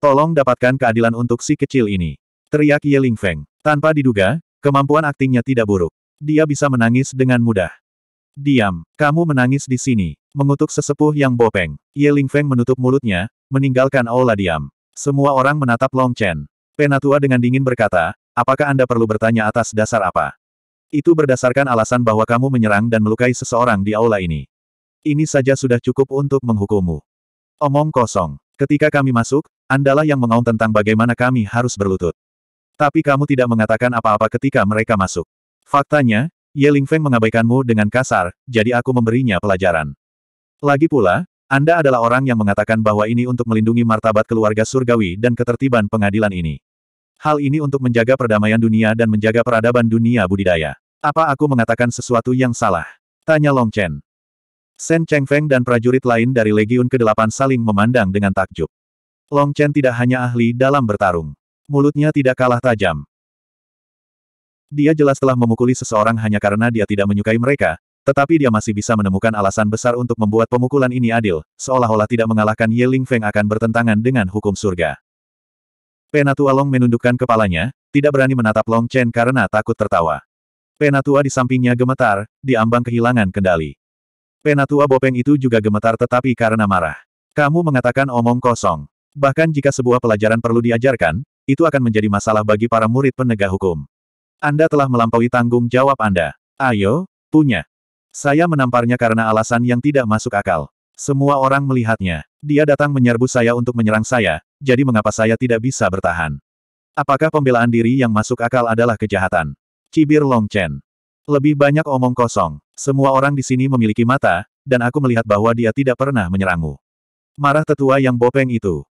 Tolong dapatkan keadilan untuk si kecil ini. Teriak Ye Feng. Tanpa diduga, kemampuan aktingnya tidak buruk. Dia bisa menangis dengan mudah. Diam. Kamu menangis di sini. Mengutuk sesepuh yang bopeng. Ye Feng menutup mulutnya, meninggalkan aula diam. Semua orang menatap Long Chen. Penatua dengan dingin berkata, apakah Anda perlu bertanya atas dasar apa? Itu berdasarkan alasan bahwa kamu menyerang dan melukai seseorang di aula ini. Ini saja sudah cukup untuk menghukummu. Omong kosong. Ketika kami masuk, Andalah yang mengaum tentang bagaimana kami harus berlutut. Tapi kamu tidak mengatakan apa-apa ketika mereka masuk. Faktanya, Ye Feng mengabaikanmu dengan kasar, jadi aku memberinya pelajaran. Lagi pula, Anda adalah orang yang mengatakan bahwa ini untuk melindungi martabat keluarga surgawi dan ketertiban pengadilan ini. Hal ini untuk menjaga perdamaian dunia dan menjaga peradaban dunia budidaya. Apa aku mengatakan sesuatu yang salah? Tanya Long Chen. Shen Cheng Feng dan prajurit lain dari Legiun ke-8 saling memandang dengan takjub. Long Chen tidak hanya ahli dalam bertarung. Mulutnya tidak kalah tajam. Dia jelas telah memukuli seseorang hanya karena dia tidak menyukai mereka, tetapi dia masih bisa menemukan alasan besar untuk membuat pemukulan ini adil, seolah-olah tidak mengalahkan Ye Ling Feng akan bertentangan dengan hukum surga. Penatua Long menundukkan kepalanya, tidak berani menatap Long Chen karena takut tertawa. Penatua di sampingnya gemetar, diambang kehilangan kendali. Penatua Bopeng itu juga gemetar tetapi karena marah. Kamu mengatakan omong kosong. Bahkan jika sebuah pelajaran perlu diajarkan, itu akan menjadi masalah bagi para murid penegak hukum. Anda telah melampaui tanggung jawab Anda. Ayo, punya. Saya menamparnya karena alasan yang tidak masuk akal. Semua orang melihatnya. Dia datang menyerbu saya untuk menyerang saya, jadi mengapa saya tidak bisa bertahan? Apakah pembelaan diri yang masuk akal adalah kejahatan? Cibir Long Chen. Lebih banyak omong kosong. Semua orang di sini memiliki mata, dan aku melihat bahwa dia tidak pernah menyerangmu. Marah tetua yang bopeng itu.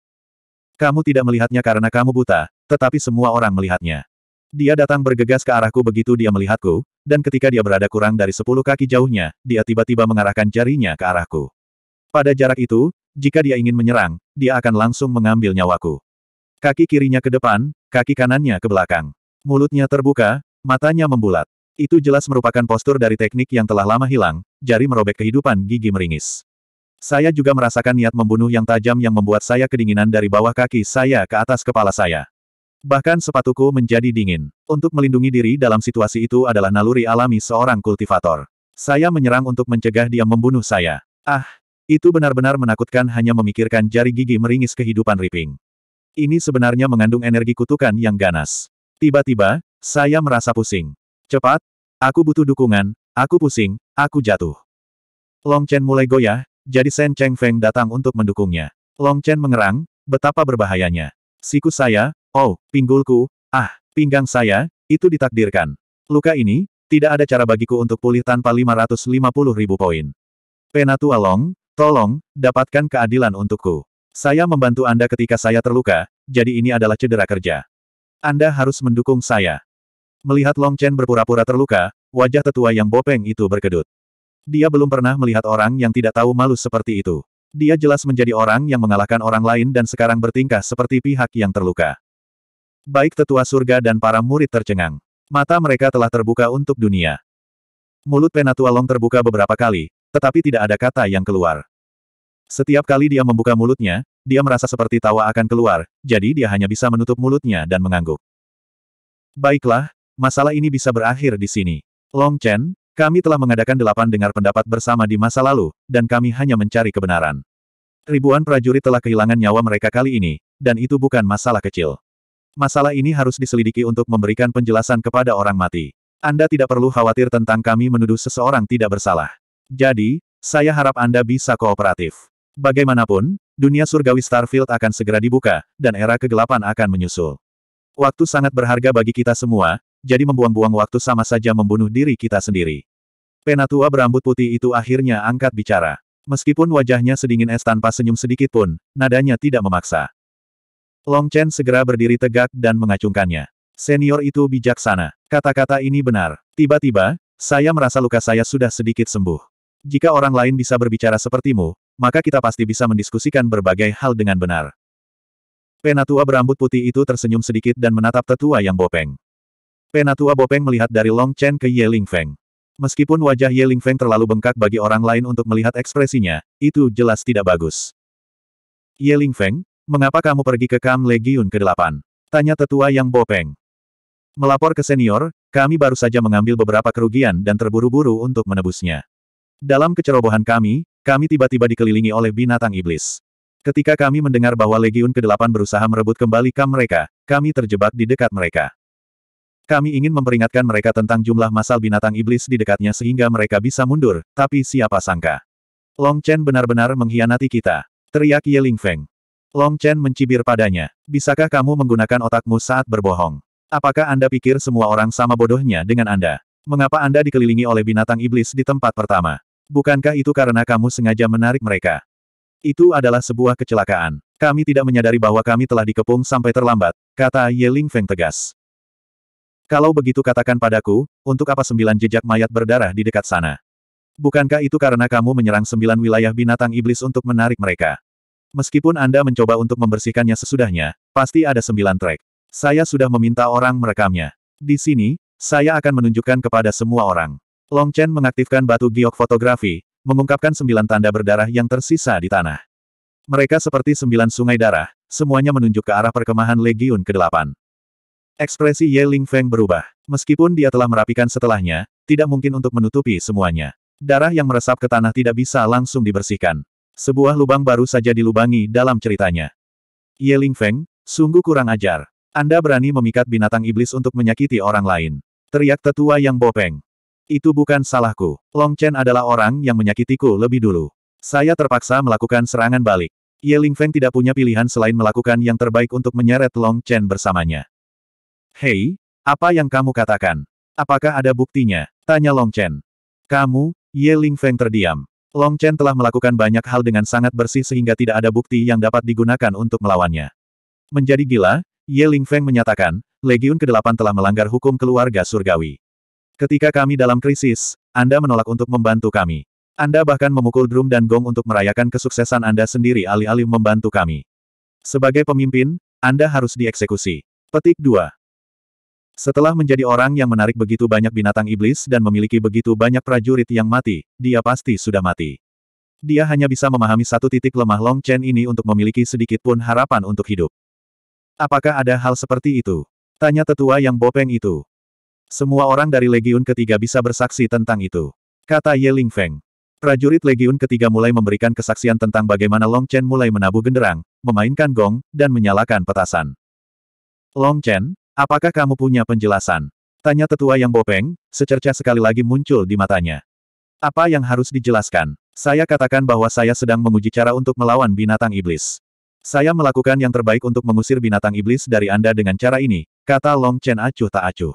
Kamu tidak melihatnya karena kamu buta, tetapi semua orang melihatnya. Dia datang bergegas ke arahku begitu dia melihatku, dan ketika dia berada kurang dari sepuluh kaki jauhnya, dia tiba-tiba mengarahkan jarinya ke arahku. Pada jarak itu, jika dia ingin menyerang, dia akan langsung mengambil nyawaku. Kaki kirinya ke depan, kaki kanannya ke belakang. Mulutnya terbuka, matanya membulat. Itu jelas merupakan postur dari teknik yang telah lama hilang, jari merobek kehidupan gigi meringis. Saya juga merasakan niat membunuh yang tajam yang membuat saya kedinginan dari bawah kaki saya ke atas kepala saya. Bahkan sepatuku menjadi dingin. Untuk melindungi diri dalam situasi itu adalah naluri alami seorang kultivator. Saya menyerang untuk mencegah dia membunuh saya. Ah, itu benar-benar menakutkan hanya memikirkan jari gigi meringis kehidupan Riping. Ini sebenarnya mengandung energi kutukan yang ganas. Tiba-tiba, saya merasa pusing. Cepat, aku butuh dukungan, aku pusing, aku jatuh. Long Chen mulai goyah, jadi Shen Cheng Feng datang untuk mendukungnya. Long Chen mengerang, betapa berbahayanya. Siku saya, Oh, pinggulku, ah, pinggang saya, itu ditakdirkan. Luka ini, tidak ada cara bagiku untuk pulih tanpa 550 ribu poin. Penatua Long, tolong, dapatkan keadilan untukku. Saya membantu Anda ketika saya terluka, jadi ini adalah cedera kerja. Anda harus mendukung saya. Melihat Long Chen berpura-pura terluka, wajah tetua yang bopeng itu berkedut. Dia belum pernah melihat orang yang tidak tahu malu seperti itu. Dia jelas menjadi orang yang mengalahkan orang lain dan sekarang bertingkah seperti pihak yang terluka. Baik tetua surga dan para murid tercengang. Mata mereka telah terbuka untuk dunia. Mulut Penatua Long terbuka beberapa kali, tetapi tidak ada kata yang keluar. Setiap kali dia membuka mulutnya, dia merasa seperti tawa akan keluar, jadi dia hanya bisa menutup mulutnya dan mengangguk. Baiklah, masalah ini bisa berakhir di sini. Long Chen, kami telah mengadakan delapan dengar pendapat bersama di masa lalu, dan kami hanya mencari kebenaran. Ribuan prajurit telah kehilangan nyawa mereka kali ini, dan itu bukan masalah kecil. Masalah ini harus diselidiki untuk memberikan penjelasan kepada orang mati. Anda tidak perlu khawatir tentang kami menuduh seseorang tidak bersalah. Jadi, saya harap Anda bisa kooperatif. Bagaimanapun, dunia surgawi Starfield akan segera dibuka, dan era kegelapan akan menyusul. Waktu sangat berharga bagi kita semua, jadi membuang-buang waktu sama saja membunuh diri kita sendiri. Penatua berambut putih itu akhirnya angkat bicara. Meskipun wajahnya sedingin es tanpa senyum sedikit pun, nadanya tidak memaksa. Long Chen segera berdiri tegak dan mengacungkannya. Senior itu bijaksana. Kata-kata ini benar. Tiba-tiba, saya merasa luka saya sudah sedikit sembuh. Jika orang lain bisa berbicara sepertimu, maka kita pasti bisa mendiskusikan berbagai hal dengan benar. Penatua berambut putih itu tersenyum sedikit dan menatap tetua yang bopeng. Penatua bopeng melihat dari Long Chen ke Ye Ling Feng. Meskipun wajah Ye Ling Feng terlalu bengkak bagi orang lain untuk melihat ekspresinya, itu jelas tidak bagus. Ye Ling Feng, Mengapa kamu pergi ke Kam Legiun ke-8? Tanya tetua yang bopeng. Melapor ke senior, kami baru saja mengambil beberapa kerugian dan terburu-buru untuk menebusnya. Dalam kecerobohan kami, kami tiba-tiba dikelilingi oleh binatang iblis. Ketika kami mendengar bahwa Legiun ke-8 berusaha merebut kembali kam mereka, kami terjebak di dekat mereka. Kami ingin memperingatkan mereka tentang jumlah masal binatang iblis di dekatnya sehingga mereka bisa mundur, tapi siapa sangka. Long Chen benar-benar mengkhianati kita. Teriak Ye Ling Feng. Long Chen mencibir padanya. Bisakah kamu menggunakan otakmu saat berbohong? Apakah Anda pikir semua orang sama bodohnya dengan Anda? Mengapa Anda dikelilingi oleh binatang iblis di tempat pertama? Bukankah itu karena kamu sengaja menarik mereka? Itu adalah sebuah kecelakaan. Kami tidak menyadari bahwa kami telah dikepung sampai terlambat, kata Yeling Feng tegas. Kalau begitu katakan padaku, untuk apa sembilan jejak mayat berdarah di dekat sana? Bukankah itu karena kamu menyerang sembilan wilayah binatang iblis untuk menarik mereka? Meskipun Anda mencoba untuk membersihkannya sesudahnya, pasti ada sembilan track. Saya sudah meminta orang merekamnya. Di sini, saya akan menunjukkan kepada semua orang. Long Chen mengaktifkan batu giok fotografi, mengungkapkan sembilan tanda berdarah yang tersisa di tanah. Mereka seperti sembilan sungai darah, semuanya menunjuk ke arah perkemahan Legiun ke-8. Ekspresi Ye Ling Feng berubah. Meskipun dia telah merapikan setelahnya, tidak mungkin untuk menutupi semuanya. Darah yang meresap ke tanah tidak bisa langsung dibersihkan. Sebuah lubang baru saja dilubangi dalam ceritanya. Ling Feng, sungguh kurang ajar. Anda berani memikat binatang iblis untuk menyakiti orang lain. Teriak tetua yang bopeng. Itu bukan salahku. Long Chen adalah orang yang menyakitiku lebih dulu. Saya terpaksa melakukan serangan balik. Ling Feng tidak punya pilihan selain melakukan yang terbaik untuk menyeret Long Chen bersamanya. Hei, apa yang kamu katakan? Apakah ada buktinya? Tanya Long Chen. Kamu, Ling Feng terdiam. Long Chen telah melakukan banyak hal dengan sangat bersih sehingga tidak ada bukti yang dapat digunakan untuk melawannya. Menjadi gila, Ye Feng menyatakan, Legiun ke-8 telah melanggar hukum keluarga surgawi. Ketika kami dalam krisis, Anda menolak untuk membantu kami. Anda bahkan memukul drum dan gong untuk merayakan kesuksesan Anda sendiri alih-alih membantu kami. Sebagai pemimpin, Anda harus dieksekusi. Petik 2. Setelah menjadi orang yang menarik begitu banyak binatang iblis dan memiliki begitu banyak prajurit yang mati, dia pasti sudah mati. Dia hanya bisa memahami satu titik lemah Long Chen ini untuk memiliki sedikit pun harapan untuk hidup. Apakah ada hal seperti itu? Tanya tetua yang bopeng itu. Semua orang dari Legiun ketiga bisa bersaksi tentang itu. Kata Ye Ling Feng. Prajurit Legiun ketiga mulai memberikan kesaksian tentang bagaimana Long Chen mulai menabuh genderang, memainkan gong, dan menyalakan petasan. Long Chen, Apakah kamu punya penjelasan? Tanya tetua yang bopeng, secerca sekali lagi muncul di matanya. Apa yang harus dijelaskan? Saya katakan bahwa saya sedang menguji cara untuk melawan binatang iblis. Saya melakukan yang terbaik untuk mengusir binatang iblis dari Anda dengan cara ini, kata Long Chen acuh tak acuh.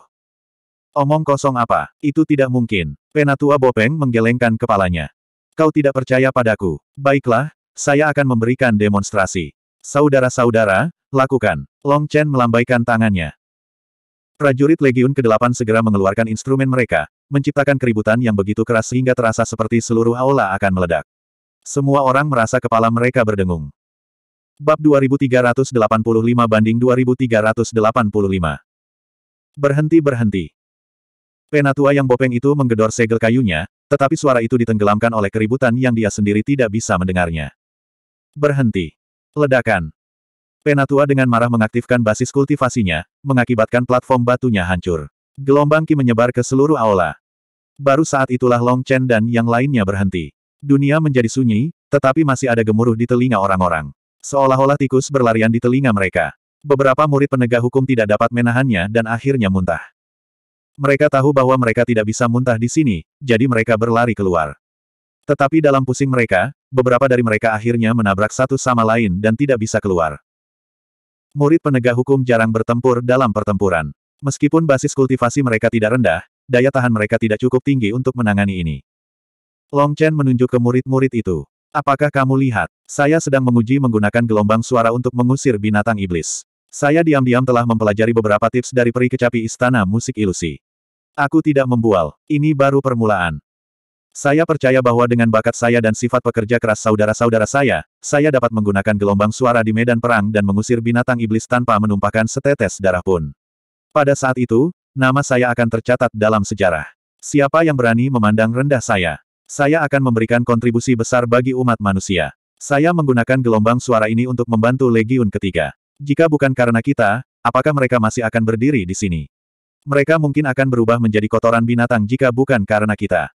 Omong kosong apa? Itu tidak mungkin. Penatua Bopeng menggelengkan kepalanya. Kau tidak percaya padaku. Baiklah, saya akan memberikan demonstrasi. Saudara-saudara, lakukan. Long Chen melambaikan tangannya. Prajurit Legiun ke-8 segera mengeluarkan instrumen mereka, menciptakan keributan yang begitu keras sehingga terasa seperti seluruh aula akan meledak. Semua orang merasa kepala mereka berdengung. Bab 2385 banding 2385. Berhenti-berhenti. Penatua yang bopeng itu menggedor segel kayunya, tetapi suara itu ditenggelamkan oleh keributan yang dia sendiri tidak bisa mendengarnya. Berhenti. Ledakan. Penatua dengan marah mengaktifkan basis kultivasinya, mengakibatkan platform batunya hancur. Gelombang Ki menyebar ke seluruh aula. Baru saat itulah Long Chen dan yang lainnya berhenti. Dunia menjadi sunyi, tetapi masih ada gemuruh di telinga orang-orang. Seolah-olah tikus berlarian di telinga mereka. Beberapa murid penegak hukum tidak dapat menahannya dan akhirnya muntah. Mereka tahu bahwa mereka tidak bisa muntah di sini, jadi mereka berlari keluar. Tetapi dalam pusing mereka, beberapa dari mereka akhirnya menabrak satu sama lain dan tidak bisa keluar. Murid penegak hukum jarang bertempur dalam pertempuran. Meskipun basis kultivasi mereka tidak rendah, daya tahan mereka tidak cukup tinggi untuk menangani ini. Long Chen menunjuk ke murid-murid itu. Apakah kamu lihat? Saya sedang menguji menggunakan gelombang suara untuk mengusir binatang iblis. Saya diam-diam telah mempelajari beberapa tips dari peri kecapi Istana Musik Ilusi. Aku tidak membual. Ini baru permulaan. Saya percaya bahwa dengan bakat saya dan sifat pekerja keras saudara-saudara saya, saya dapat menggunakan gelombang suara di medan perang dan mengusir binatang iblis tanpa menumpahkan setetes darah pun. Pada saat itu, nama saya akan tercatat dalam sejarah. Siapa yang berani memandang rendah saya? Saya akan memberikan kontribusi besar bagi umat manusia. Saya menggunakan gelombang suara ini untuk membantu Legiun ketiga. Jika bukan karena kita, apakah mereka masih akan berdiri di sini? Mereka mungkin akan berubah menjadi kotoran binatang jika bukan karena kita.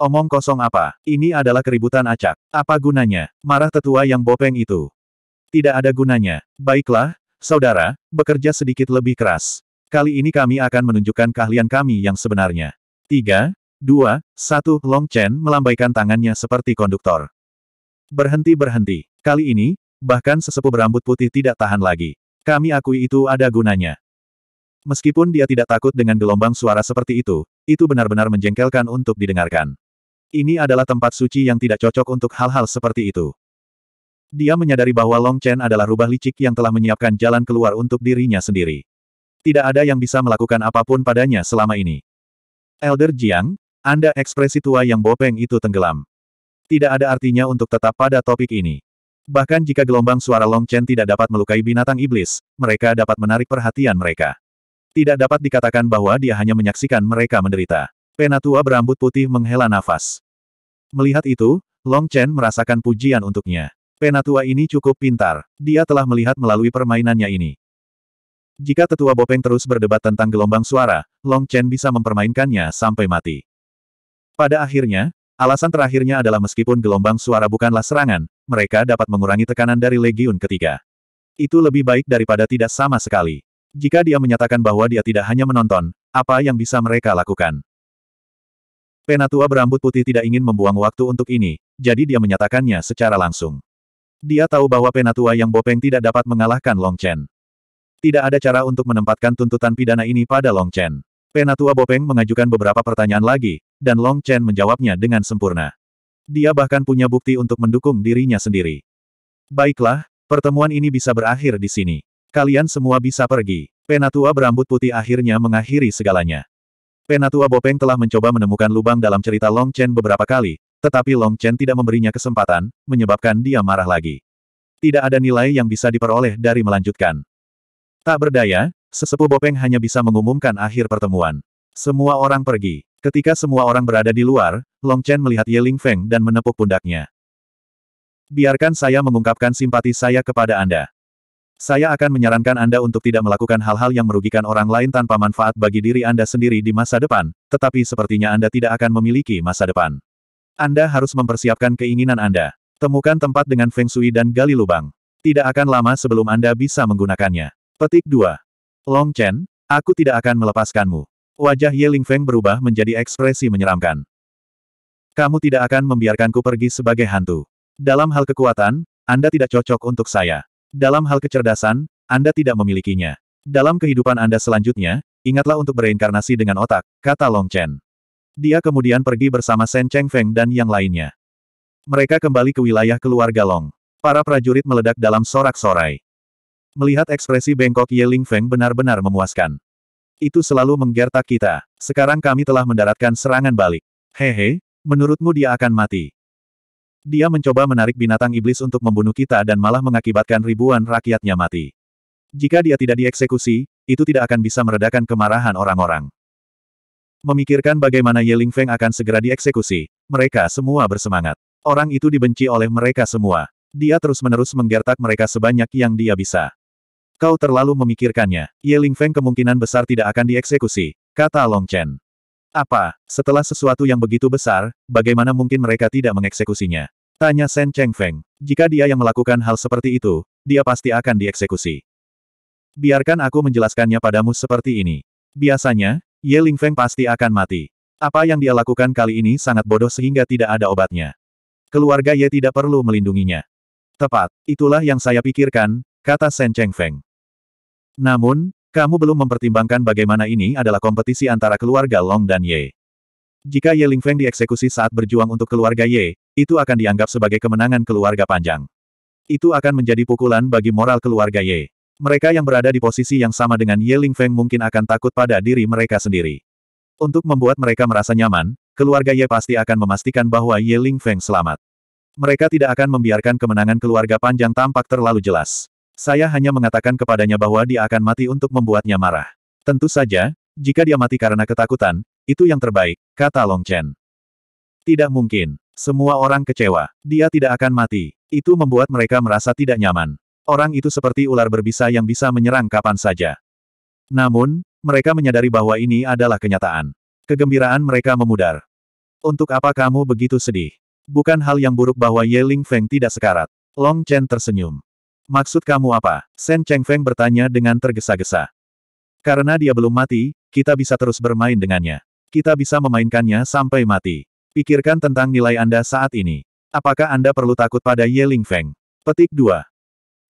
Omong kosong apa? Ini adalah keributan acak. Apa gunanya? Marah tetua yang bopeng itu. Tidak ada gunanya. Baiklah, saudara, bekerja sedikit lebih keras. Kali ini kami akan menunjukkan keahlian kami yang sebenarnya. Tiga, dua, satu, Long Chen melambaikan tangannya seperti konduktor. Berhenti-berhenti. Kali ini, bahkan sesepuh berambut putih tidak tahan lagi. Kami akui itu ada gunanya. Meskipun dia tidak takut dengan gelombang suara seperti itu, itu benar-benar menjengkelkan untuk didengarkan. Ini adalah tempat suci yang tidak cocok untuk hal-hal seperti itu. Dia menyadari bahwa Long Chen adalah rubah licik yang telah menyiapkan jalan keluar untuk dirinya sendiri. Tidak ada yang bisa melakukan apapun padanya selama ini. Elder Jiang, Anda ekspresi tua yang bopeng itu tenggelam. Tidak ada artinya untuk tetap pada topik ini. Bahkan jika gelombang suara Long Chen tidak dapat melukai binatang iblis, mereka dapat menarik perhatian mereka. Tidak dapat dikatakan bahwa dia hanya menyaksikan mereka menderita. Penatua berambut putih menghela nafas. Melihat itu, Long Chen merasakan pujian untuknya. Penatua ini cukup pintar. Dia telah melihat melalui permainannya ini. Jika tetua Bopeng terus berdebat tentang gelombang suara, Long Chen bisa mempermainkannya sampai mati. Pada akhirnya, alasan terakhirnya adalah meskipun gelombang suara bukanlah serangan, mereka dapat mengurangi tekanan dari Legiun ketiga. Itu lebih baik daripada tidak sama sekali. Jika dia menyatakan bahwa dia tidak hanya menonton, apa yang bisa mereka lakukan? Penatua berambut putih tidak ingin membuang waktu untuk ini, jadi dia menyatakannya secara langsung. Dia tahu bahwa penatua yang bopeng tidak dapat mengalahkan Long Chen. Tidak ada cara untuk menempatkan tuntutan pidana ini pada Long Chen. Penatua bopeng mengajukan beberapa pertanyaan lagi, dan Long Chen menjawabnya dengan sempurna. Dia bahkan punya bukti untuk mendukung dirinya sendiri. Baiklah, pertemuan ini bisa berakhir di sini. Kalian semua bisa pergi. Penatua berambut putih akhirnya mengakhiri segalanya. Penatua Bopeng telah mencoba menemukan lubang dalam cerita Long Chen beberapa kali, tetapi Long Chen tidak memberinya kesempatan, menyebabkan dia marah lagi. Tidak ada nilai yang bisa diperoleh dari melanjutkan. Tak berdaya, sesepuh Bopeng hanya bisa mengumumkan akhir pertemuan. Semua orang pergi. Ketika semua orang berada di luar, Long Chen melihat Ye Ling Feng dan menepuk pundaknya. Biarkan saya mengungkapkan simpati saya kepada Anda. Saya akan menyarankan Anda untuk tidak melakukan hal-hal yang merugikan orang lain tanpa manfaat bagi diri Anda sendiri di masa depan, tetapi sepertinya Anda tidak akan memiliki masa depan. Anda harus mempersiapkan keinginan Anda. Temukan tempat dengan feng shui dan gali lubang. Tidak akan lama sebelum Anda bisa menggunakannya. Petik 2. Long Chen, aku tidak akan melepaskanmu. Wajah Ye Ling Feng berubah menjadi ekspresi menyeramkan. Kamu tidak akan membiarkanku pergi sebagai hantu. Dalam hal kekuatan, Anda tidak cocok untuk saya. Dalam hal kecerdasan, Anda tidak memilikinya. Dalam kehidupan Anda selanjutnya, ingatlah untuk bereinkarnasi dengan otak, kata Long Chen. Dia kemudian pergi bersama Shen Cheng Feng dan yang lainnya. Mereka kembali ke wilayah keluarga Long. Para prajurit meledak dalam sorak-sorai. Melihat ekspresi bengkok Ye Ling Feng benar-benar memuaskan. Itu selalu menggertak kita. Sekarang kami telah mendaratkan serangan balik. Hehe, menurutmu dia akan mati. Dia mencoba menarik binatang iblis untuk membunuh kita dan malah mengakibatkan ribuan rakyatnya mati. Jika dia tidak dieksekusi, itu tidak akan bisa meredakan kemarahan orang-orang. Memikirkan bagaimana Yeling Feng akan segera dieksekusi, mereka semua bersemangat. Orang itu dibenci oleh mereka semua. Dia terus-menerus menggertak mereka sebanyak yang dia bisa. Kau terlalu memikirkannya. Yeling Feng kemungkinan besar tidak akan dieksekusi, kata Long Chen. Apa, setelah sesuatu yang begitu besar, bagaimana mungkin mereka tidak mengeksekusinya? Tanya Shen Feng. Jika dia yang melakukan hal seperti itu, dia pasti akan dieksekusi. Biarkan aku menjelaskannya padamu seperti ini. Biasanya, Ye Feng pasti akan mati. Apa yang dia lakukan kali ini sangat bodoh sehingga tidak ada obatnya. Keluarga Ye tidak perlu melindunginya. Tepat, itulah yang saya pikirkan, kata Shen Feng. Namun, kamu belum mempertimbangkan bagaimana ini adalah kompetisi antara keluarga Long dan Ye. Jika Ye Lingfeng dieksekusi saat berjuang untuk keluarga Ye, itu akan dianggap sebagai kemenangan keluarga panjang. Itu akan menjadi pukulan bagi moral keluarga Ye. Mereka yang berada di posisi yang sama dengan Ye Lingfeng mungkin akan takut pada diri mereka sendiri. Untuk membuat mereka merasa nyaman, keluarga Ye pasti akan memastikan bahwa Ye Lingfeng selamat. Mereka tidak akan membiarkan kemenangan keluarga panjang tampak terlalu jelas. Saya hanya mengatakan kepadanya bahwa dia akan mati untuk membuatnya marah. Tentu saja, jika dia mati karena ketakutan, itu yang terbaik, kata Long Chen. Tidak mungkin. Semua orang kecewa. Dia tidak akan mati. Itu membuat mereka merasa tidak nyaman. Orang itu seperti ular berbisa yang bisa menyerang kapan saja. Namun, mereka menyadari bahwa ini adalah kenyataan. Kegembiraan mereka memudar. Untuk apa kamu begitu sedih? Bukan hal yang buruk bahwa Ye Ling Feng tidak sekarat. Long Chen tersenyum. Maksud kamu apa? Shen Feng bertanya dengan tergesa-gesa. Karena dia belum mati, kita bisa terus bermain dengannya. Kita bisa memainkannya sampai mati. Pikirkan tentang nilai Anda saat ini. Apakah Anda perlu takut pada Ye Feng? Petik 2.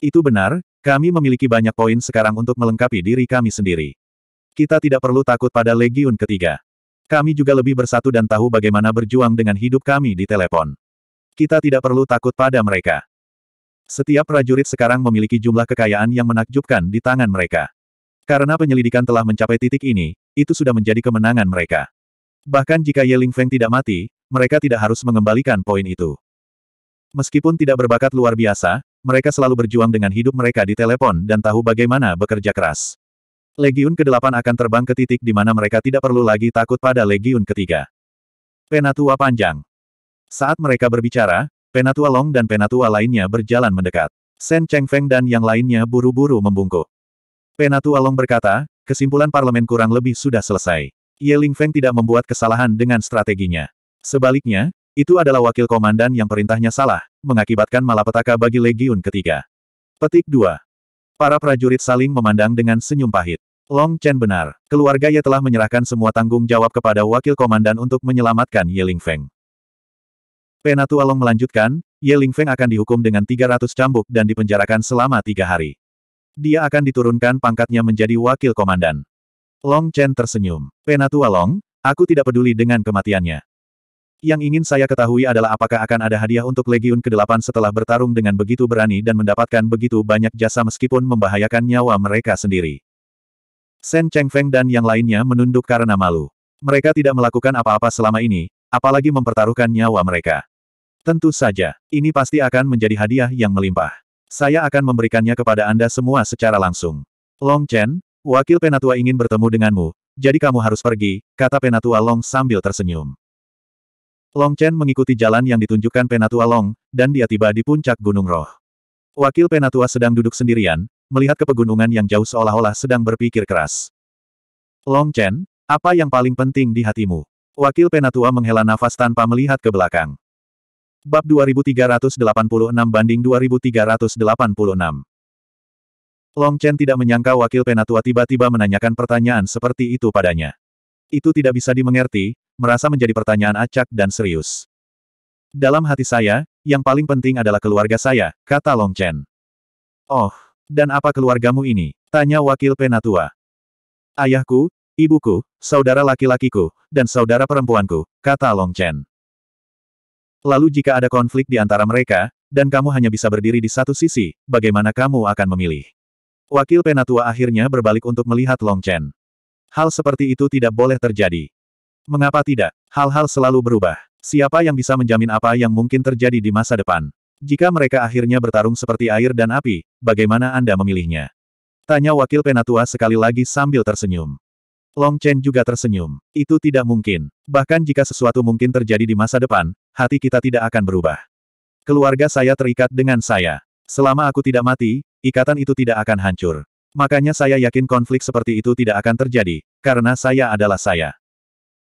Itu benar, kami memiliki banyak poin sekarang untuk melengkapi diri kami sendiri. Kita tidak perlu takut pada Legiun ketiga. Kami juga lebih bersatu dan tahu bagaimana berjuang dengan hidup kami di telepon. Kita tidak perlu takut pada mereka. Setiap prajurit sekarang memiliki jumlah kekayaan yang menakjubkan di tangan mereka. Karena penyelidikan telah mencapai titik ini, itu sudah menjadi kemenangan mereka. Bahkan jika Ye Ling Feng tidak mati, mereka tidak harus mengembalikan poin itu. Meskipun tidak berbakat luar biasa, mereka selalu berjuang dengan hidup mereka di telepon dan tahu bagaimana bekerja keras. Legiun ke-8 akan terbang ke titik di mana mereka tidak perlu lagi takut pada Legiun ketiga. Penatua panjang. Saat mereka berbicara, Penatua Long dan penatua lainnya berjalan mendekat. Sen Feng dan yang lainnya buru-buru membungkuk. Penatua Long berkata, kesimpulan parlemen kurang lebih sudah selesai. Ye Feng tidak membuat kesalahan dengan strateginya. Sebaliknya, itu adalah wakil komandan yang perintahnya salah, mengakibatkan malapetaka bagi Legiun ketiga. Petik 2. Para prajurit saling memandang dengan senyum pahit. Long Chen benar, keluarga ia telah menyerahkan semua tanggung jawab kepada wakil komandan untuk menyelamatkan Ye Feng. Penatu Along melanjutkan, Ye Feng akan dihukum dengan 300 cambuk dan dipenjarakan selama tiga hari. Dia akan diturunkan pangkatnya menjadi wakil komandan. Long Chen tersenyum. Penatua Long, aku tidak peduli dengan kematiannya. Yang ingin saya ketahui adalah apakah akan ada hadiah untuk Legiun ke-8 setelah bertarung dengan begitu berani dan mendapatkan begitu banyak jasa meskipun membahayakan nyawa mereka sendiri. Shen Cheng Feng dan yang lainnya menunduk karena malu. Mereka tidak melakukan apa-apa selama ini, apalagi mempertaruhkan nyawa mereka. Tentu saja, ini pasti akan menjadi hadiah yang melimpah. Saya akan memberikannya kepada Anda semua secara langsung. Long Chen, wakil penatua ingin bertemu denganmu, jadi kamu harus pergi, kata penatua Long sambil tersenyum. Long Chen mengikuti jalan yang ditunjukkan penatua Long, dan dia tiba di puncak Gunung Roh. Wakil penatua sedang duduk sendirian, melihat ke pegunungan yang jauh seolah-olah sedang berpikir keras. Long Chen, apa yang paling penting di hatimu? Wakil penatua menghela nafas tanpa melihat ke belakang. Bab 2386 banding 2386. Long Chen tidak menyangka wakil penatua tiba-tiba menanyakan pertanyaan seperti itu padanya. Itu tidak bisa dimengerti, merasa menjadi pertanyaan acak dan serius. Dalam hati saya, yang paling penting adalah keluarga saya, kata Long Chen. Oh, dan apa keluargamu ini? Tanya wakil penatua. Ayahku, ibuku, saudara laki-lakiku, dan saudara perempuanku, kata Long Chen. Lalu jika ada konflik di antara mereka, dan kamu hanya bisa berdiri di satu sisi, bagaimana kamu akan memilih? Wakil Penatua akhirnya berbalik untuk melihat Long Chen. Hal seperti itu tidak boleh terjadi. Mengapa tidak? Hal-hal selalu berubah. Siapa yang bisa menjamin apa yang mungkin terjadi di masa depan? Jika mereka akhirnya bertarung seperti air dan api, bagaimana Anda memilihnya? Tanya Wakil Penatua sekali lagi sambil tersenyum. Long Chen juga tersenyum. Itu tidak mungkin. Bahkan jika sesuatu mungkin terjadi di masa depan, hati kita tidak akan berubah. Keluarga saya terikat dengan saya. Selama aku tidak mati, ikatan itu tidak akan hancur. Makanya saya yakin konflik seperti itu tidak akan terjadi, karena saya adalah saya.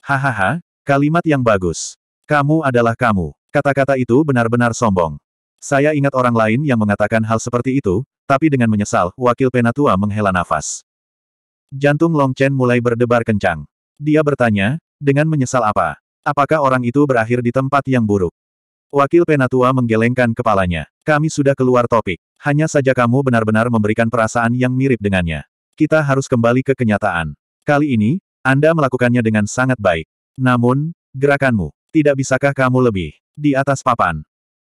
Hahaha, kalimat yang bagus. Kamu adalah kamu. Kata-kata itu benar-benar sombong. Saya ingat orang lain yang mengatakan hal seperti itu, tapi dengan menyesal, wakil penatua menghela nafas. Jantung Long Chen mulai berdebar kencang. Dia bertanya, dengan menyesal apa? Apakah orang itu berakhir di tempat yang buruk? Wakil Penatua menggelengkan kepalanya. Kami sudah keluar topik. Hanya saja kamu benar-benar memberikan perasaan yang mirip dengannya. Kita harus kembali ke kenyataan. Kali ini, Anda melakukannya dengan sangat baik. Namun, gerakanmu, tidak bisakah kamu lebih di atas papan?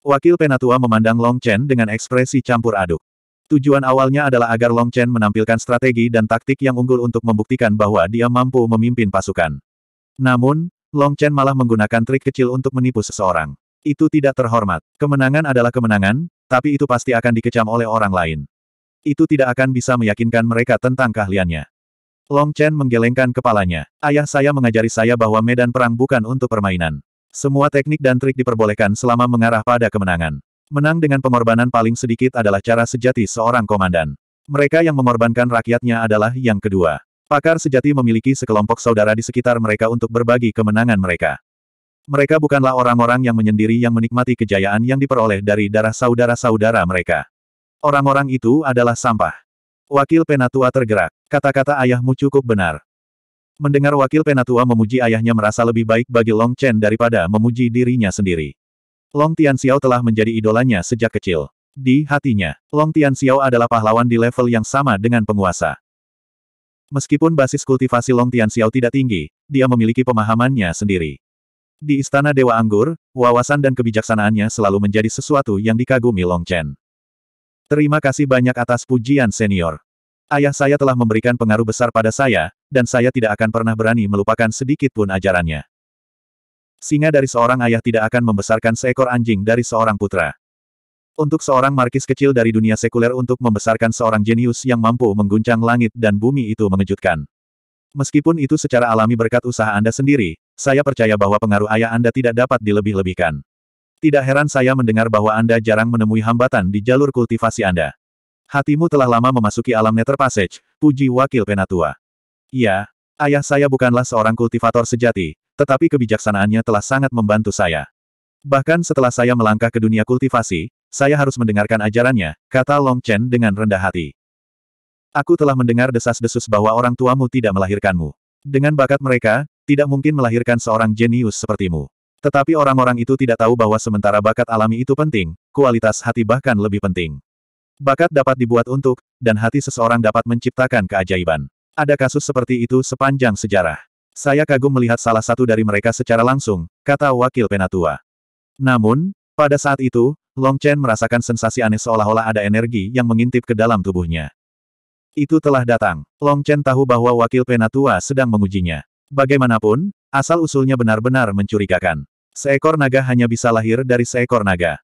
Wakil Penatua memandang Long Chen dengan ekspresi campur aduk. Tujuan awalnya adalah agar Long Chen menampilkan strategi dan taktik yang unggul untuk membuktikan bahwa dia mampu memimpin pasukan. Namun, Long Chen malah menggunakan trik kecil untuk menipu seseorang. Itu tidak terhormat. Kemenangan adalah kemenangan, tapi itu pasti akan dikecam oleh orang lain. Itu tidak akan bisa meyakinkan mereka tentang keahliannya. Long Chen menggelengkan kepalanya. Ayah saya mengajari saya bahwa medan perang bukan untuk permainan. Semua teknik dan trik diperbolehkan selama mengarah pada kemenangan. Menang dengan pengorbanan paling sedikit adalah cara sejati seorang komandan. Mereka yang mengorbankan rakyatnya adalah yang kedua. Pakar sejati memiliki sekelompok saudara di sekitar mereka untuk berbagi kemenangan mereka. Mereka bukanlah orang-orang yang menyendiri yang menikmati kejayaan yang diperoleh dari darah saudara-saudara mereka. Orang-orang itu adalah sampah. Wakil Penatua tergerak. Kata-kata ayahmu cukup benar. Mendengar wakil Penatua memuji ayahnya merasa lebih baik bagi Long Chen daripada memuji dirinya sendiri. Long Tian Xiao telah menjadi idolanya sejak kecil. Di hatinya, Long Tian Xiao adalah pahlawan di level yang sama dengan penguasa. Meskipun basis kultivasi Long Tian Xiao tidak tinggi, dia memiliki pemahamannya sendiri. Di Istana Dewa Anggur, wawasan dan kebijaksanaannya selalu menjadi sesuatu yang dikagumi Long Chen. Terima kasih banyak atas pujian senior. Ayah saya telah memberikan pengaruh besar pada saya, dan saya tidak akan pernah berani melupakan sedikit pun ajarannya. Singa dari seorang ayah tidak akan membesarkan seekor anjing dari seorang putra. Untuk seorang markis kecil dari dunia sekuler untuk membesarkan seorang jenius yang mampu mengguncang langit dan bumi itu mengejutkan. Meskipun itu secara alami berkat usaha Anda sendiri, saya percaya bahwa pengaruh ayah Anda tidak dapat dilebih-lebihkan. Tidak heran saya mendengar bahwa Anda jarang menemui hambatan di jalur kultivasi Anda. Hatimu telah lama memasuki alam Nether Passage, puji wakil penatua. Ya, ayah saya bukanlah seorang kultivator sejati, tetapi kebijaksanaannya telah sangat membantu saya. Bahkan setelah saya melangkah ke dunia kultivasi, saya harus mendengarkan ajarannya, kata Long Chen dengan rendah hati. Aku telah mendengar desas-desus bahwa orang tuamu tidak melahirkanmu. Dengan bakat mereka, tidak mungkin melahirkan seorang jenius sepertimu. Tetapi orang-orang itu tidak tahu bahwa sementara bakat alami itu penting, kualitas hati bahkan lebih penting. Bakat dapat dibuat untuk, dan hati seseorang dapat menciptakan keajaiban. Ada kasus seperti itu sepanjang sejarah. Saya kagum melihat salah satu dari mereka secara langsung, kata wakil penatua. Namun, pada saat itu, Long Chen merasakan sensasi aneh seolah-olah ada energi yang mengintip ke dalam tubuhnya. Itu telah datang. Long Chen tahu bahwa wakil penatua sedang mengujinya. Bagaimanapun, asal-usulnya benar-benar mencurigakan. Seekor naga hanya bisa lahir dari seekor naga.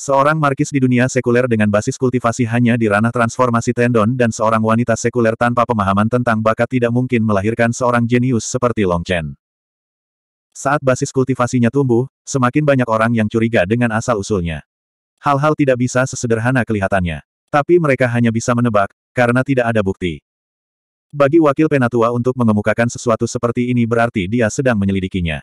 Seorang markis di dunia sekuler dengan basis kultivasi hanya di ranah transformasi tendon dan seorang wanita sekuler tanpa pemahaman tentang bakat tidak mungkin melahirkan seorang jenius seperti Long Chen. Saat basis kultivasinya tumbuh, semakin banyak orang yang curiga dengan asal-usulnya. Hal-hal tidak bisa sesederhana kelihatannya. Tapi mereka hanya bisa menebak, karena tidak ada bukti. Bagi wakil penatua untuk mengemukakan sesuatu seperti ini berarti dia sedang menyelidikinya.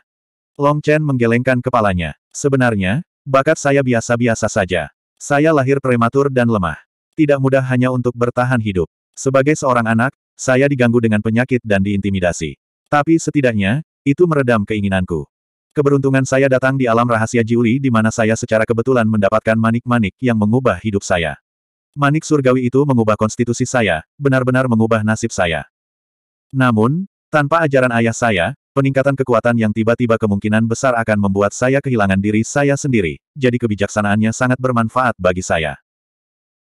Long Chen menggelengkan kepalanya. Sebenarnya, bakat saya biasa-biasa saja. Saya lahir prematur dan lemah. Tidak mudah hanya untuk bertahan hidup. Sebagai seorang anak, saya diganggu dengan penyakit dan diintimidasi. Tapi setidaknya, itu meredam keinginanku. Keberuntungan saya datang di alam rahasia Juli di mana saya secara kebetulan mendapatkan manik-manik yang mengubah hidup saya. Manik surgawi itu mengubah konstitusi saya, benar-benar mengubah nasib saya. Namun, tanpa ajaran ayah saya, peningkatan kekuatan yang tiba-tiba kemungkinan besar akan membuat saya kehilangan diri saya sendiri, jadi kebijaksanaannya sangat bermanfaat bagi saya.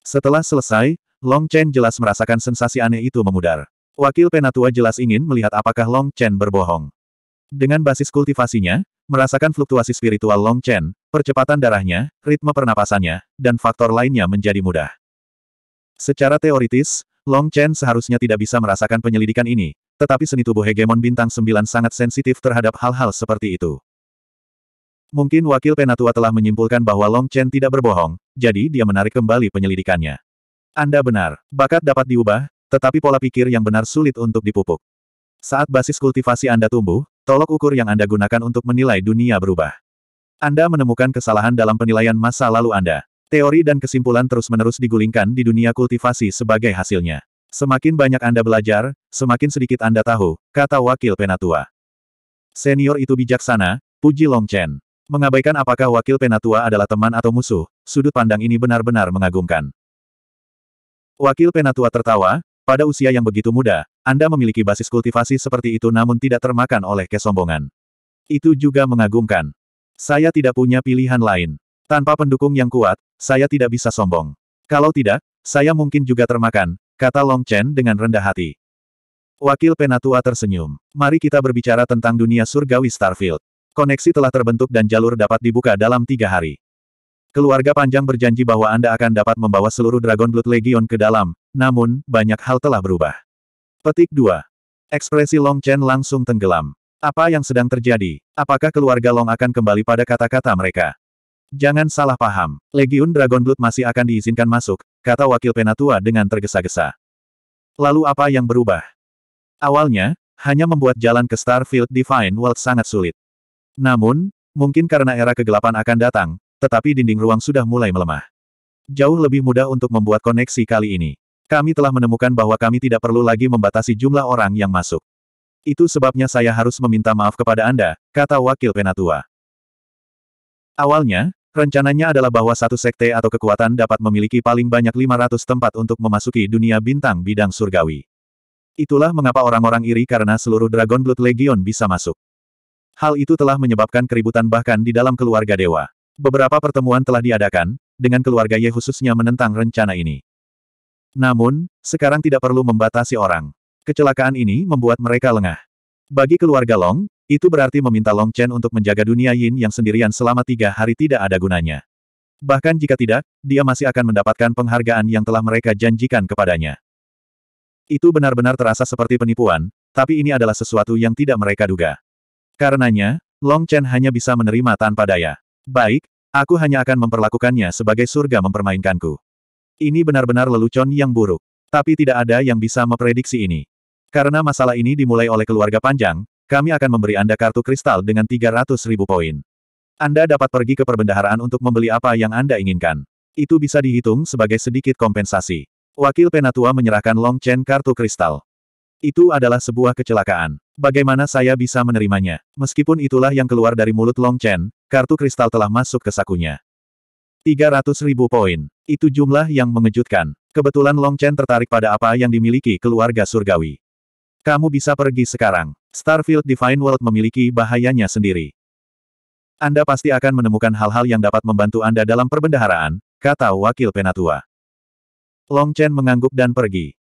Setelah selesai, Long Chen jelas merasakan sensasi aneh itu memudar. Wakil Penatua jelas ingin melihat apakah Long Chen berbohong. Dengan basis kultivasinya, merasakan fluktuasi spiritual Long Chen, percepatan darahnya, ritme pernapasannya, dan faktor lainnya menjadi mudah. Secara teoritis, Long Chen seharusnya tidak bisa merasakan penyelidikan ini, tetapi seni tubuh hegemon bintang 9 sangat sensitif terhadap hal-hal seperti itu. Mungkin wakil penatua telah menyimpulkan bahwa Long Chen tidak berbohong, jadi dia menarik kembali penyelidikannya. Anda benar, bakat dapat diubah, tetapi pola pikir yang benar sulit untuk dipupuk. Saat basis kultivasi Anda tumbuh, Tolok ukur yang Anda gunakan untuk menilai dunia berubah. Anda menemukan kesalahan dalam penilaian masa lalu Anda. Teori dan kesimpulan terus-menerus digulingkan di dunia kultivasi sebagai hasilnya. Semakin banyak Anda belajar, semakin sedikit Anda tahu, kata wakil penatua. Senior itu bijaksana, puji Long Chen. Mengabaikan apakah wakil penatua adalah teman atau musuh, sudut pandang ini benar-benar mengagumkan. Wakil penatua tertawa, pada usia yang begitu muda, anda memiliki basis kultivasi seperti itu namun tidak termakan oleh kesombongan. Itu juga mengagumkan. Saya tidak punya pilihan lain. Tanpa pendukung yang kuat, saya tidak bisa sombong. Kalau tidak, saya mungkin juga termakan, kata Long Chen dengan rendah hati. Wakil Penatua tersenyum. Mari kita berbicara tentang dunia surgawi Starfield. Koneksi telah terbentuk dan jalur dapat dibuka dalam tiga hari. Keluarga panjang berjanji bahwa Anda akan dapat membawa seluruh Dragon Blood Legion ke dalam, namun, banyak hal telah berubah. Petik 2. Ekspresi Long Chen langsung tenggelam. Apa yang sedang terjadi? Apakah keluarga Long akan kembali pada kata-kata mereka? Jangan salah paham, Legiun Dragon Blood masih akan diizinkan masuk, kata wakil penatua dengan tergesa-gesa. Lalu apa yang berubah? Awalnya, hanya membuat jalan ke Starfield Divine World sangat sulit. Namun, mungkin karena era kegelapan akan datang, tetapi dinding ruang sudah mulai melemah. Jauh lebih mudah untuk membuat koneksi kali ini. Kami telah menemukan bahwa kami tidak perlu lagi membatasi jumlah orang yang masuk. Itu sebabnya saya harus meminta maaf kepada Anda, kata Wakil Penatua. Awalnya, rencananya adalah bahwa satu sekte atau kekuatan dapat memiliki paling banyak 500 tempat untuk memasuki dunia bintang bidang surgawi. Itulah mengapa orang-orang iri karena seluruh Dragon Blood Legion bisa masuk. Hal itu telah menyebabkan keributan bahkan di dalam keluarga dewa. Beberapa pertemuan telah diadakan, dengan keluarga Ye khususnya menentang rencana ini. Namun, sekarang tidak perlu membatasi orang. Kecelakaan ini membuat mereka lengah. Bagi keluarga Long, itu berarti meminta Long Chen untuk menjaga dunia Yin yang sendirian selama tiga hari tidak ada gunanya. Bahkan jika tidak, dia masih akan mendapatkan penghargaan yang telah mereka janjikan kepadanya. Itu benar-benar terasa seperti penipuan, tapi ini adalah sesuatu yang tidak mereka duga. Karenanya, Long Chen hanya bisa menerima tanpa daya. Baik, aku hanya akan memperlakukannya sebagai surga mempermainkanku. Ini benar-benar lelucon yang buruk. Tapi tidak ada yang bisa memprediksi ini. Karena masalah ini dimulai oleh keluarga panjang, kami akan memberi Anda kartu kristal dengan 300 ribu poin. Anda dapat pergi ke perbendaharaan untuk membeli apa yang Anda inginkan. Itu bisa dihitung sebagai sedikit kompensasi. Wakil Penatua menyerahkan Long Chen kartu kristal. Itu adalah sebuah kecelakaan. Bagaimana saya bisa menerimanya? Meskipun itulah yang keluar dari mulut Long Chen, kartu kristal telah masuk ke sakunya ribu poin. Itu jumlah yang mengejutkan. Kebetulan Long Chen tertarik pada apa yang dimiliki keluarga surgawi. Kamu bisa pergi sekarang. Starfield Divine World memiliki bahayanya sendiri. Anda pasti akan menemukan hal-hal yang dapat membantu Anda dalam perbendaharaan, kata wakil penatua. Long Chen mengangguk dan pergi.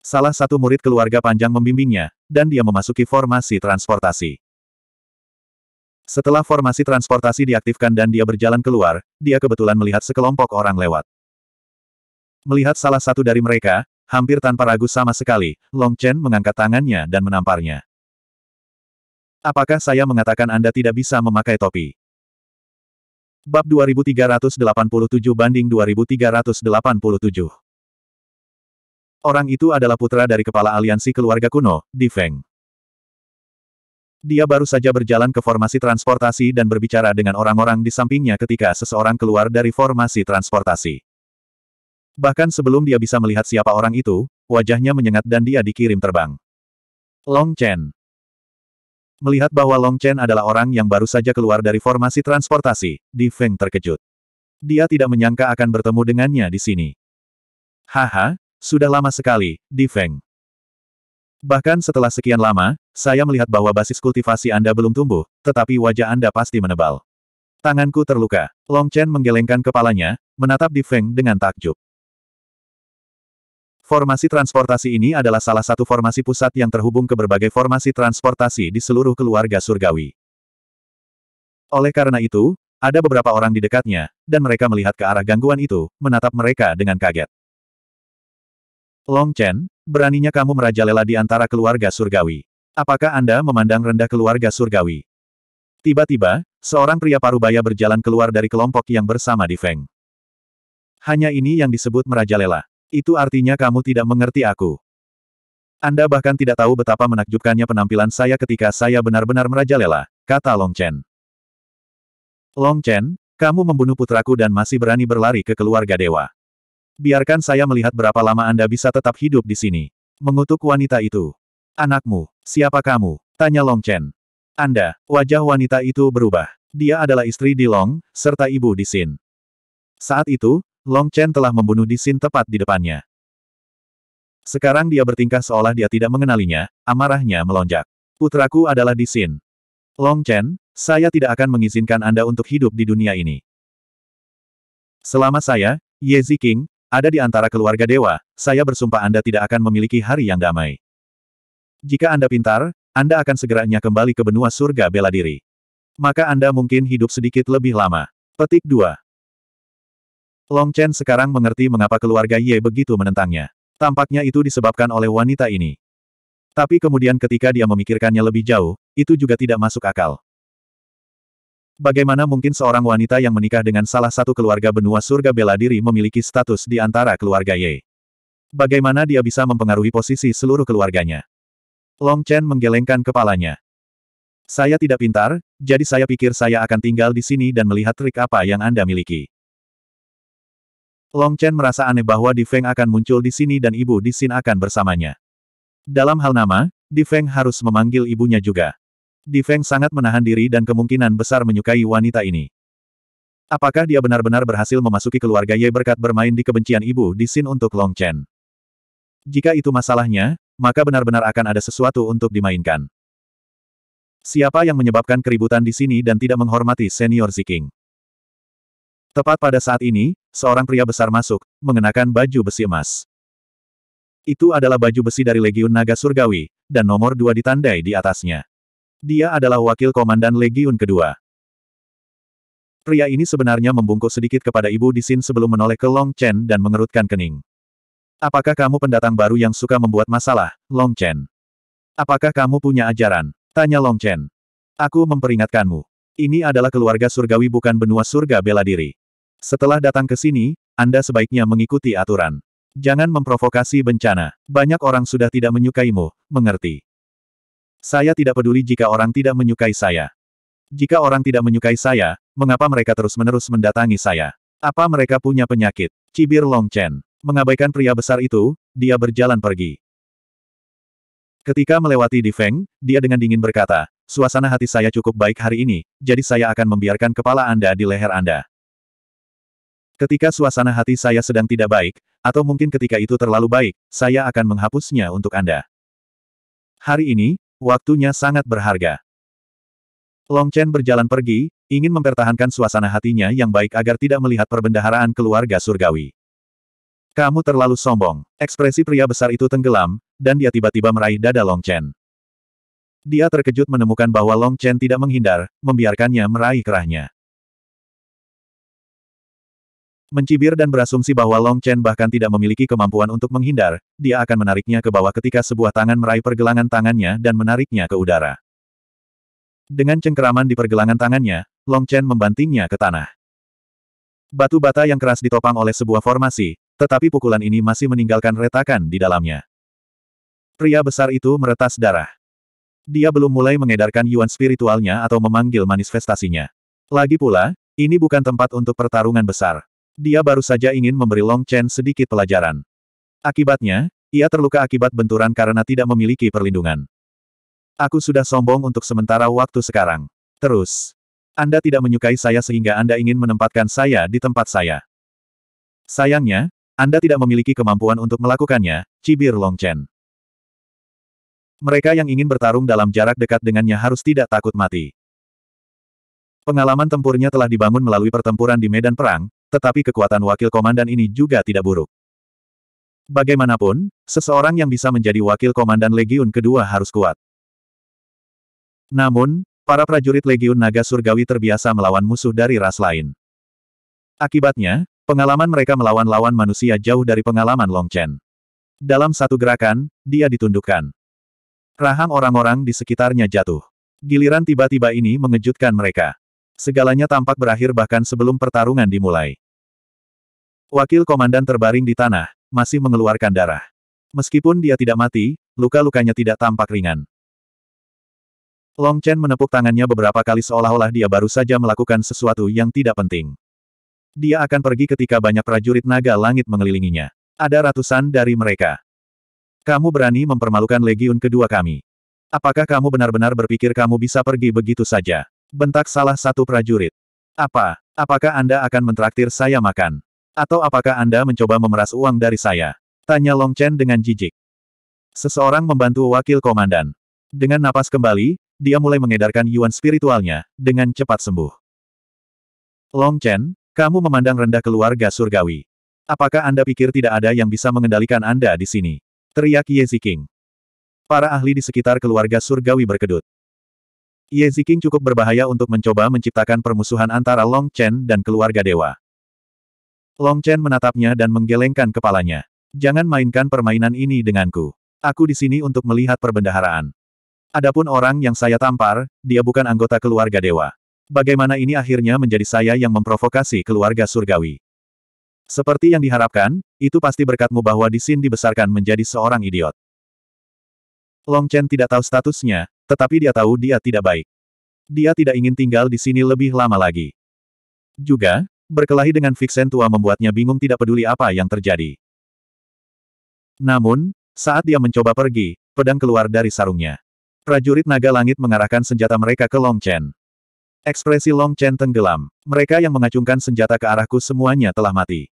Salah satu murid keluarga panjang membimbingnya, dan dia memasuki formasi transportasi. Setelah formasi transportasi diaktifkan dan dia berjalan keluar, dia kebetulan melihat sekelompok orang lewat. Melihat salah satu dari mereka, hampir tanpa ragu sama sekali, Long Chen mengangkat tangannya dan menamparnya. Apakah saya mengatakan Anda tidak bisa memakai topi? Bab 2387 banding 2387 Orang itu adalah putra dari kepala aliansi keluarga kuno, Di Feng. Dia baru saja berjalan ke formasi transportasi dan berbicara dengan orang-orang di sampingnya ketika seseorang keluar dari formasi transportasi. Bahkan sebelum dia bisa melihat siapa orang itu, wajahnya menyengat dan dia dikirim terbang. Long Chen Melihat bahwa Long Chen adalah orang yang baru saja keluar dari formasi transportasi, Di Feng terkejut. Dia tidak menyangka akan bertemu dengannya di sini. Haha, sudah lama sekali, Di Feng. Bahkan setelah sekian lama, saya melihat bahwa basis kultivasi Anda belum tumbuh, tetapi wajah Anda pasti menebal. Tanganku terluka. Long Chen menggelengkan kepalanya, menatap di Feng dengan takjub. Formasi transportasi ini adalah salah satu formasi pusat yang terhubung ke berbagai formasi transportasi di seluruh keluarga surgawi. Oleh karena itu, ada beberapa orang di dekatnya, dan mereka melihat ke arah gangguan itu, menatap mereka dengan kaget. Long Chen, beraninya kamu merajalela di antara keluarga surgawi. Apakah Anda memandang rendah keluarga surgawi? Tiba-tiba, seorang pria parubaya berjalan keluar dari kelompok yang bersama di Feng. Hanya ini yang disebut merajalela. Itu artinya kamu tidak mengerti aku. Anda bahkan tidak tahu betapa menakjubkannya penampilan saya ketika saya benar-benar merajalela, kata Long Chen. Long Chen, kamu membunuh putraku dan masih berani berlari ke keluarga dewa. Biarkan saya melihat berapa lama Anda bisa tetap hidup di sini. Mengutuk wanita itu. Anakmu, siapa kamu? Tanya Long Chen. Anda, wajah wanita itu berubah. Dia adalah istri di Long, serta ibu di Sin. Saat itu, Long Chen telah membunuh di Sin tepat di depannya. Sekarang dia bertingkah seolah dia tidak mengenalinya, amarahnya melonjak. Putraku adalah di Sin. Long Chen, saya tidak akan mengizinkan Anda untuk hidup di dunia ini. Selama saya, Ye King, ada di antara keluarga dewa, saya bersumpah Anda tidak akan memiliki hari yang damai. Jika Anda pintar, Anda akan segeranya kembali ke benua surga bela diri. Maka Anda mungkin hidup sedikit lebih lama. Petik 2. Long Chen sekarang mengerti mengapa keluarga Ye begitu menentangnya. Tampaknya itu disebabkan oleh wanita ini. Tapi kemudian ketika dia memikirkannya lebih jauh, itu juga tidak masuk akal. Bagaimana mungkin seorang wanita yang menikah dengan salah satu keluarga benua surga bela diri memiliki status di antara keluarga Ye? Bagaimana dia bisa mempengaruhi posisi seluruh keluarganya? Long Chen menggelengkan kepalanya. Saya tidak pintar, jadi saya pikir saya akan tinggal di sini dan melihat trik apa yang Anda miliki. Long Chen merasa aneh bahwa Di Feng akan muncul di sini dan ibu Di Xin akan bersamanya. Dalam hal nama, Di Feng harus memanggil ibunya juga. Di Feng sangat menahan diri dan kemungkinan besar menyukai wanita ini. Apakah dia benar-benar berhasil memasuki keluarga Ye berkat bermain di kebencian ibu di Sin untuk Long Chen? Jika itu masalahnya, maka benar-benar akan ada sesuatu untuk dimainkan. Siapa yang menyebabkan keributan di sini dan tidak menghormati senior Ziking? Tepat pada saat ini, seorang pria besar masuk, mengenakan baju besi emas. Itu adalah baju besi dari Legiun Naga Surgawi, dan nomor dua ditandai di atasnya. Dia adalah wakil komandan Legiun kedua. Pria ini sebenarnya membungkuk sedikit kepada ibu di sini sebelum menoleh ke Long Chen dan mengerutkan kening. Apakah kamu pendatang baru yang suka membuat masalah, Long Chen? Apakah kamu punya ajaran? Tanya Long Chen. Aku memperingatkanmu. Ini adalah keluarga surgawi bukan benua surga bela diri. Setelah datang ke sini, Anda sebaiknya mengikuti aturan. Jangan memprovokasi bencana. Banyak orang sudah tidak menyukaimu, mengerti. Saya tidak peduli jika orang tidak menyukai saya. Jika orang tidak menyukai saya, mengapa mereka terus-menerus mendatangi saya? Apa mereka punya penyakit? Cibir Long Chen. Mengabaikan pria besar itu, dia berjalan pergi. Ketika melewati di Feng, dia dengan dingin berkata, suasana hati saya cukup baik hari ini, jadi saya akan membiarkan kepala Anda di leher Anda. Ketika suasana hati saya sedang tidak baik, atau mungkin ketika itu terlalu baik, saya akan menghapusnya untuk Anda. Hari ini, waktunya sangat berharga. Long Chen berjalan pergi, ingin mempertahankan suasana hatinya yang baik agar tidak melihat perbendaharaan keluarga surgawi. Kamu terlalu sombong. Ekspresi pria besar itu tenggelam, dan dia tiba-tiba meraih dada Long Chen. Dia terkejut menemukan bahwa Long Chen tidak menghindar, membiarkannya meraih kerahnya. Mencibir dan berasumsi bahwa Long Chen bahkan tidak memiliki kemampuan untuk menghindar, dia akan menariknya ke bawah ketika sebuah tangan meraih pergelangan tangannya dan menariknya ke udara. Dengan cengkeraman di pergelangan tangannya, Long Chen membantingnya ke tanah. Batu bata yang keras ditopang oleh sebuah formasi, tetapi pukulan ini masih meninggalkan retakan di dalamnya. Pria besar itu meretas darah. Dia belum mulai mengedarkan yuan spiritualnya atau memanggil manifestasinya. Lagi pula, ini bukan tempat untuk pertarungan besar. Dia baru saja ingin memberi Long Chen sedikit pelajaran. Akibatnya, ia terluka akibat benturan karena tidak memiliki perlindungan. Aku sudah sombong untuk sementara waktu sekarang. Terus. Anda tidak menyukai saya sehingga Anda ingin menempatkan saya di tempat saya. Sayangnya, Anda tidak memiliki kemampuan untuk melakukannya, cibir Long Chen. Mereka yang ingin bertarung dalam jarak dekat dengannya harus tidak takut mati. Pengalaman tempurnya telah dibangun melalui pertempuran di medan perang, tetapi kekuatan wakil komandan ini juga tidak buruk. Bagaimanapun, seseorang yang bisa menjadi wakil komandan Legiun kedua harus kuat. Namun, para prajurit Legiun Naga Surgawi terbiasa melawan musuh dari ras lain. Akibatnya, pengalaman mereka melawan lawan manusia jauh dari pengalaman Long Chen. Dalam satu gerakan, dia ditundukkan. Rahang orang-orang di sekitarnya jatuh. Giliran tiba-tiba ini mengejutkan mereka. Segalanya tampak berakhir bahkan sebelum pertarungan dimulai. Wakil komandan terbaring di tanah, masih mengeluarkan darah. Meskipun dia tidak mati, luka-lukanya tidak tampak ringan. Long Chen menepuk tangannya beberapa kali seolah-olah dia baru saja melakukan sesuatu yang tidak penting. Dia akan pergi ketika banyak prajurit naga langit mengelilinginya. Ada ratusan dari mereka. Kamu berani mempermalukan legiun kedua kami. Apakah kamu benar-benar berpikir kamu bisa pergi begitu saja? Bentak salah satu prajurit. Apa? Apakah Anda akan mentraktir saya makan? Atau apakah Anda mencoba memeras uang dari saya? Tanya Long Chen dengan jijik. Seseorang membantu wakil komandan. Dengan napas kembali, dia mulai mengedarkan yuan spiritualnya, dengan cepat sembuh. Long Chen, kamu memandang rendah keluarga surgawi. Apakah Anda pikir tidak ada yang bisa mengendalikan Anda di sini? Teriak Ye Ziking. Para ahli di sekitar keluarga surgawi berkedut. Ye Ziking cukup berbahaya untuk mencoba menciptakan permusuhan antara Long Chen dan keluarga dewa. Long Chen menatapnya dan menggelengkan kepalanya. Jangan mainkan permainan ini denganku. Aku di sini untuk melihat perbendaharaan. Adapun orang yang saya tampar, dia bukan anggota keluarga dewa. Bagaimana ini akhirnya menjadi saya yang memprovokasi keluarga surgawi? Seperti yang diharapkan, itu pasti berkatmu bahwa di sini dibesarkan menjadi seorang idiot. Long Chen tidak tahu statusnya, tetapi dia tahu dia tidak baik. Dia tidak ingin tinggal di sini lebih lama lagi. Juga, Berkelahi dengan Vixen tua membuatnya bingung tidak peduli apa yang terjadi. Namun, saat dia mencoba pergi, pedang keluar dari sarungnya. Prajurit naga langit mengarahkan senjata mereka ke Long Chen. Ekspresi Long Chen tenggelam. Mereka yang mengacungkan senjata ke arahku semuanya telah mati.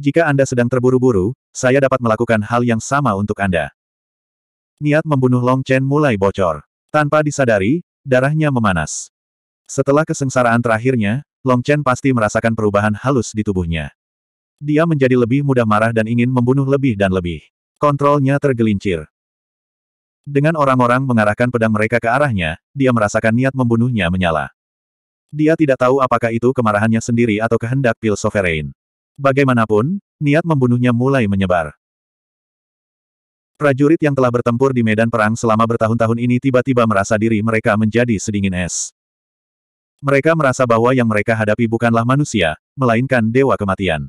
Jika Anda sedang terburu-buru, saya dapat melakukan hal yang sama untuk Anda. Niat membunuh Long Chen mulai bocor. Tanpa disadari, darahnya memanas. Setelah kesengsaraan terakhirnya, Long Chen pasti merasakan perubahan halus di tubuhnya. Dia menjadi lebih mudah marah dan ingin membunuh lebih dan lebih. Kontrolnya tergelincir. Dengan orang-orang mengarahkan pedang mereka ke arahnya, dia merasakan niat membunuhnya menyala. Dia tidak tahu apakah itu kemarahannya sendiri atau kehendak Pil Sovereign. Bagaimanapun, niat membunuhnya mulai menyebar. Prajurit yang telah bertempur di medan perang selama bertahun-tahun ini tiba-tiba merasa diri mereka menjadi sedingin es. Mereka merasa bahwa yang mereka hadapi bukanlah manusia, melainkan dewa kematian.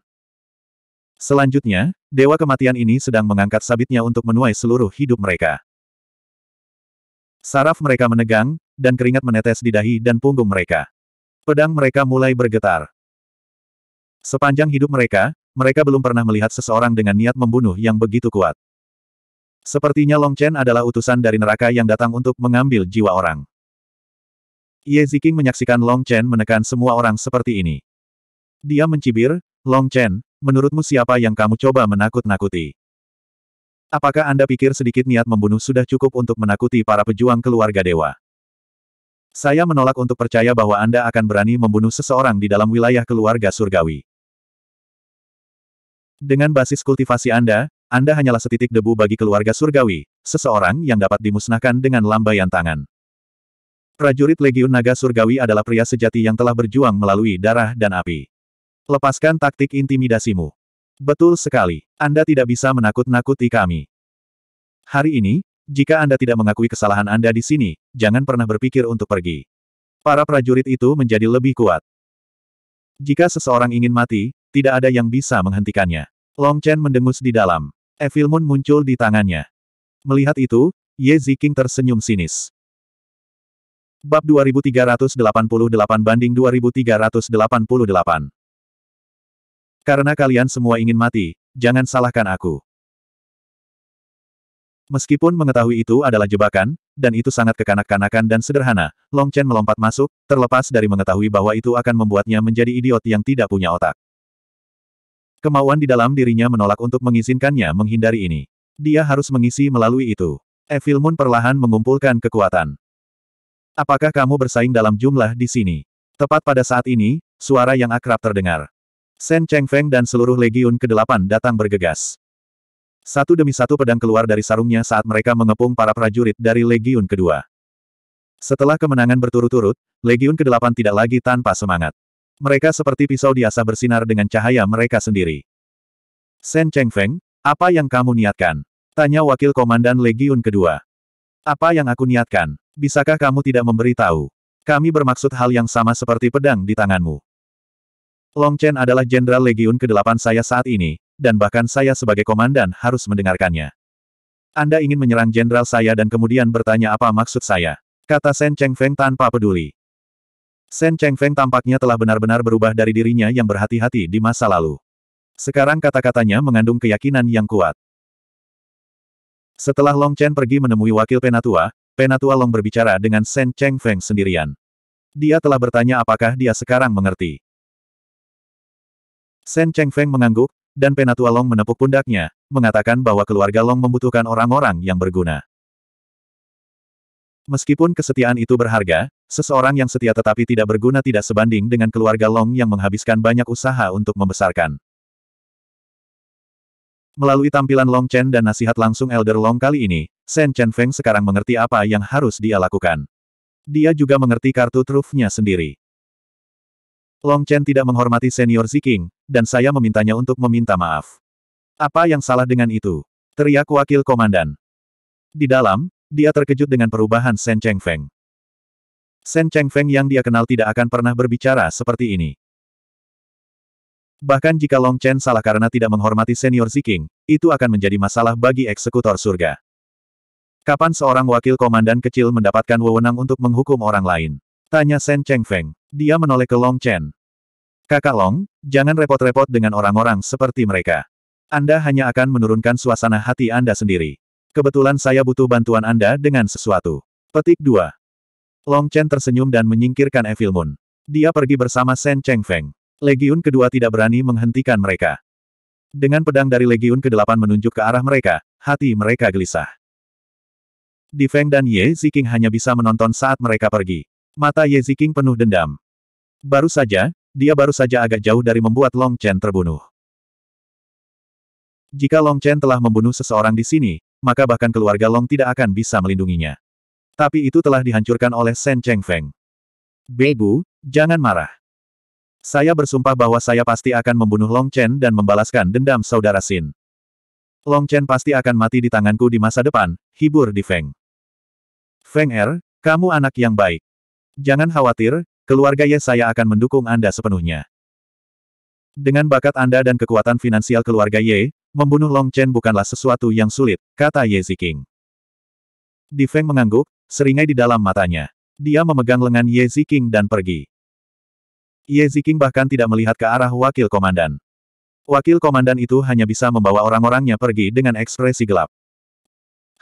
Selanjutnya, dewa kematian ini sedang mengangkat sabitnya untuk menuai seluruh hidup mereka. Saraf mereka menegang, dan keringat menetes di dahi dan punggung mereka. Pedang mereka mulai bergetar. Sepanjang hidup mereka, mereka belum pernah melihat seseorang dengan niat membunuh yang begitu kuat. Sepertinya Long Chen adalah utusan dari neraka yang datang untuk mengambil jiwa orang. Ye Ziking menyaksikan Long Chen menekan semua orang seperti ini. Dia mencibir, Long Chen, menurutmu siapa yang kamu coba menakut-nakuti? Apakah Anda pikir sedikit niat membunuh sudah cukup untuk menakuti para pejuang keluarga dewa? Saya menolak untuk percaya bahwa Anda akan berani membunuh seseorang di dalam wilayah keluarga surgawi. Dengan basis kultivasi Anda, Anda hanyalah setitik debu bagi keluarga surgawi, seseorang yang dapat dimusnahkan dengan lambaian tangan. Prajurit Legiun Naga Surgawi adalah pria sejati yang telah berjuang melalui darah dan api. Lepaskan taktik intimidasimu. Betul sekali. Anda tidak bisa menakut-nakuti kami. Hari ini, jika Anda tidak mengakui kesalahan Anda di sini, jangan pernah berpikir untuk pergi. Para prajurit itu menjadi lebih kuat. Jika seseorang ingin mati, tidak ada yang bisa menghentikannya. Long Chen mendengus di dalam. Evil Moon muncul di tangannya. Melihat itu, Ye Ziking tersenyum sinis. Bab 2388 banding 2388. Karena kalian semua ingin mati, jangan salahkan aku. Meskipun mengetahui itu adalah jebakan, dan itu sangat kekanak-kanakan dan sederhana, Long Chen melompat masuk, terlepas dari mengetahui bahwa itu akan membuatnya menjadi idiot yang tidak punya otak. Kemauan di dalam dirinya menolak untuk mengizinkannya menghindari ini. Dia harus mengisi melalui itu. Evil Moon perlahan mengumpulkan kekuatan. Apakah kamu bersaing dalam jumlah di sini? Tepat pada saat ini, suara yang akrab terdengar. Sen Feng dan seluruh legiun ke-8 datang bergegas. Satu demi satu pedang keluar dari sarungnya saat mereka mengepung para prajurit dari legiun kedua. Setelah kemenangan berturut-turut, legiun ke-8 tidak lagi tanpa semangat. Mereka seperti pisau diasa bersinar dengan cahaya mereka sendiri. Sen Feng, apa yang kamu niatkan? Tanya wakil komandan legiun kedua. Apa yang aku niatkan? Bisakah kamu tidak memberitahu? Kami bermaksud hal yang sama seperti pedang di tanganmu. Long Chen adalah Jenderal Legiun ke-8 saya saat ini, dan bahkan saya sebagai komandan harus mendengarkannya. Anda ingin menyerang jenderal saya dan kemudian bertanya apa maksud saya, kata Shen Cheng Feng tanpa peduli. Shen Cheng Feng tampaknya telah benar-benar berubah dari dirinya yang berhati-hati di masa lalu. Sekarang kata-katanya mengandung keyakinan yang kuat. Setelah Long Chen pergi menemui wakil Penatua, Penatua Long berbicara dengan Shen Cheng Feng sendirian. Dia telah bertanya apakah dia sekarang mengerti. Shen Cheng Feng mengangguk, dan Penatua Long menepuk pundaknya, mengatakan bahwa keluarga Long membutuhkan orang-orang yang berguna. Meskipun kesetiaan itu berharga, seseorang yang setia tetapi tidak berguna tidak sebanding dengan keluarga Long yang menghabiskan banyak usaha untuk membesarkan. Melalui tampilan Long Chen dan nasihat langsung Elder Long kali ini, Shen Chen Feng sekarang mengerti apa yang harus dia lakukan. Dia juga mengerti kartu trufnya sendiri. Long Chen tidak menghormati senior Ziking, dan saya memintanya untuk meminta maaf. Apa yang salah dengan itu? Teriak wakil komandan. Di dalam, dia terkejut dengan perubahan Shen Cheng Feng. Shen Cheng Feng yang dia kenal tidak akan pernah berbicara seperti ini. Bahkan jika Long Chen salah karena tidak menghormati senior Ziking, itu akan menjadi masalah bagi eksekutor surga. Kapan seorang wakil komandan kecil mendapatkan wewenang untuk menghukum orang lain? Tanya Shen Cheng Feng. Dia menoleh ke Long Chen. Kakak Long, jangan repot-repot dengan orang-orang seperti mereka. Anda hanya akan menurunkan suasana hati Anda sendiri. Kebetulan saya butuh bantuan Anda dengan sesuatu. Petik 2. Long Chen tersenyum dan menyingkirkan Evil Moon. Dia pergi bersama Shen Cheng Feng. Legiun kedua tidak berani menghentikan mereka. Dengan pedang dari Legiun ke-8 menunjuk ke arah mereka, hati mereka gelisah. Di Feng dan Ye Ziking hanya bisa menonton saat mereka pergi. Mata Ye Ziking penuh dendam. Baru saja, dia baru saja agak jauh dari membuat Long Chen terbunuh. Jika Long Chen telah membunuh seseorang di sini, maka bahkan keluarga Long tidak akan bisa melindunginya. Tapi itu telah dihancurkan oleh Shen Cheng Feng. Bebu, jangan marah. Saya bersumpah bahwa saya pasti akan membunuh Long Chen dan membalaskan dendam saudara Sin. Long Chen pasti akan mati di tanganku di masa depan, hibur di Feng. Feng Er, kamu anak yang baik. Jangan khawatir, keluarga Ye saya akan mendukung Anda sepenuhnya. Dengan bakat Anda dan kekuatan finansial keluarga Ye, membunuh Long Chen bukanlah sesuatu yang sulit, kata Ye Ziking. Di Feng mengangguk, seringai di dalam matanya. Dia memegang lengan Ye Ziking dan pergi. Ye Ziking bahkan tidak melihat ke arah wakil komandan. Wakil komandan itu hanya bisa membawa orang-orangnya pergi dengan ekspresi gelap.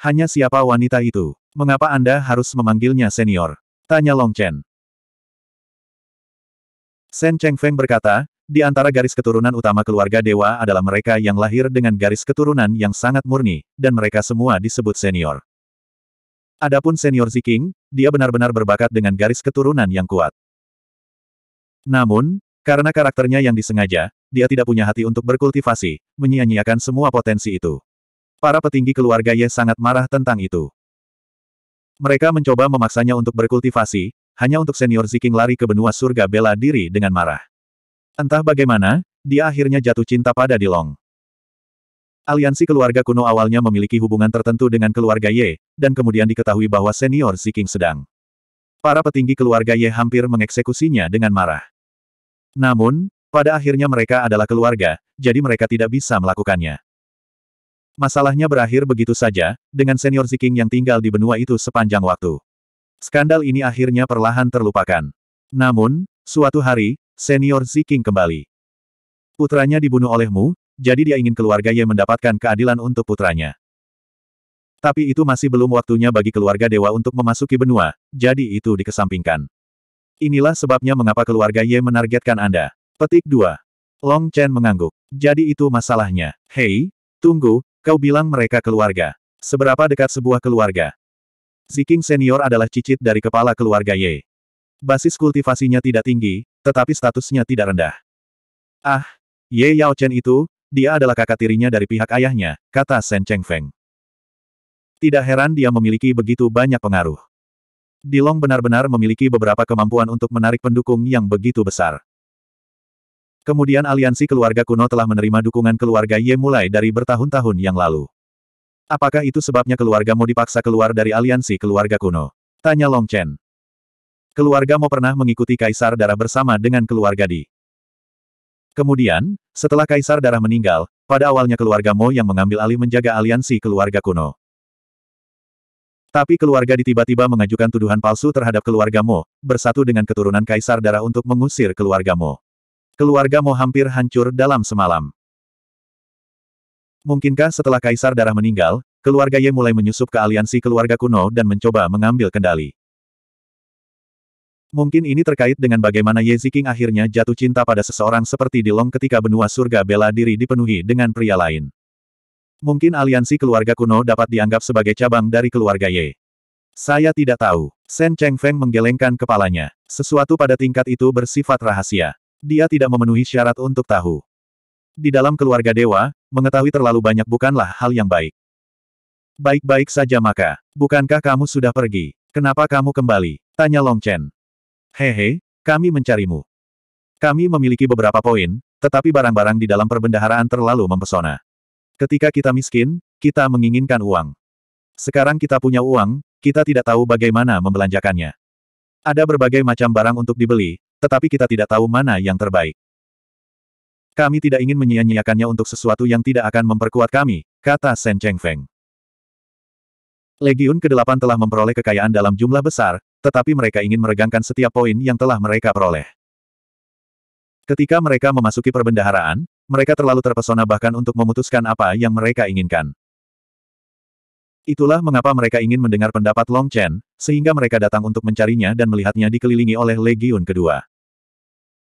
Hanya siapa wanita itu? Mengapa Anda harus memanggilnya senior? Tanya Long Chen. Sen Cheng Feng berkata, di antara garis keturunan utama keluarga dewa adalah mereka yang lahir dengan garis keturunan yang sangat murni, dan mereka semua disebut senior. Adapun senior Ziking, dia benar-benar berbakat dengan garis keturunan yang kuat. Namun, karena karakternya yang disengaja, dia tidak punya hati untuk berkultivasi, menyia-nyiakan semua potensi itu. Para petinggi keluarga Ye sangat marah tentang itu. Mereka mencoba memaksanya untuk berkultivasi, hanya untuk senior Ziking lari ke benua surga bela diri dengan marah. Entah bagaimana, dia akhirnya jatuh cinta pada Dilong. Aliansi keluarga kuno awalnya memiliki hubungan tertentu dengan keluarga Ye, dan kemudian diketahui bahwa senior Ziking sedang. Para petinggi keluarga Ye hampir mengeksekusinya dengan marah. Namun, pada akhirnya mereka adalah keluarga, jadi mereka tidak bisa melakukannya. Masalahnya berakhir begitu saja, dengan senior Ziking yang tinggal di benua itu sepanjang waktu. Skandal ini akhirnya perlahan terlupakan. Namun, suatu hari, senior Ziking kembali. Putranya dibunuh olehmu, jadi dia ingin keluarga Ye mendapatkan keadilan untuk putranya. Tapi itu masih belum waktunya bagi keluarga dewa untuk memasuki benua, jadi itu dikesampingkan. Inilah sebabnya mengapa keluarga Ye menargetkan Anda. Petik 2. Long Chen mengangguk. Jadi itu masalahnya. Hei, tunggu, kau bilang mereka keluarga. Seberapa dekat sebuah keluarga? Ziking senior adalah cicit dari kepala keluarga Ye. Basis kultivasinya tidak tinggi, tetapi statusnya tidak rendah. Ah, Ye Yao Chen itu, dia adalah kakak tirinya dari pihak ayahnya, kata Shen Cheng Feng. Tidak heran dia memiliki begitu banyak pengaruh. Dilong benar-benar memiliki beberapa kemampuan untuk menarik pendukung yang begitu besar. Kemudian aliansi keluarga kuno telah menerima dukungan keluarga Ye mulai dari bertahun-tahun yang lalu. Apakah itu sebabnya keluarga mau dipaksa keluar dari aliansi keluarga kuno? Tanya Long Chen. Keluarga mau pernah mengikuti Kaisar Darah bersama dengan keluarga Di. Kemudian, setelah Kaisar Darah meninggal, pada awalnya keluarga Mo yang mengambil alih menjaga aliansi keluarga kuno. Tapi keluarga di tiba-tiba mengajukan tuduhan palsu terhadap keluarga Mo, bersatu dengan keturunan Kaisar Darah untuk mengusir keluarga Mo. Keluarga Mo hampir hancur dalam semalam. Mungkinkah setelah Kaisar Darah meninggal, keluarga Ye mulai menyusup ke aliansi keluarga kuno dan mencoba mengambil kendali? Mungkin ini terkait dengan bagaimana Ye Ziking akhirnya jatuh cinta pada seseorang seperti Dilong ketika benua surga bela diri dipenuhi dengan pria lain. Mungkin aliansi keluarga kuno dapat dianggap sebagai cabang dari keluarga Ye. Saya tidak tahu. Shen Feng menggelengkan kepalanya. Sesuatu pada tingkat itu bersifat rahasia. Dia tidak memenuhi syarat untuk tahu. Di dalam keluarga dewa, mengetahui terlalu banyak bukanlah hal yang baik. Baik-baik saja maka, bukankah kamu sudah pergi? Kenapa kamu kembali? Tanya Long Chen. Hehe, kami mencarimu. Kami memiliki beberapa poin, tetapi barang-barang di dalam perbendaharaan terlalu mempesona. Ketika kita miskin, kita menginginkan uang. Sekarang kita punya uang, kita tidak tahu bagaimana membelanjakannya. Ada berbagai macam barang untuk dibeli, tetapi kita tidak tahu mana yang terbaik. Kami tidak ingin menyia-nyiakannya untuk sesuatu yang tidak akan memperkuat kami, kata Shen Feng. Legiun ke-8 telah memperoleh kekayaan dalam jumlah besar, tetapi mereka ingin meregangkan setiap poin yang telah mereka peroleh. Ketika mereka memasuki perbendaharaan, mereka terlalu terpesona bahkan untuk memutuskan apa yang mereka inginkan. Itulah mengapa mereka ingin mendengar pendapat Long Chen, sehingga mereka datang untuk mencarinya dan melihatnya dikelilingi oleh Legiun kedua.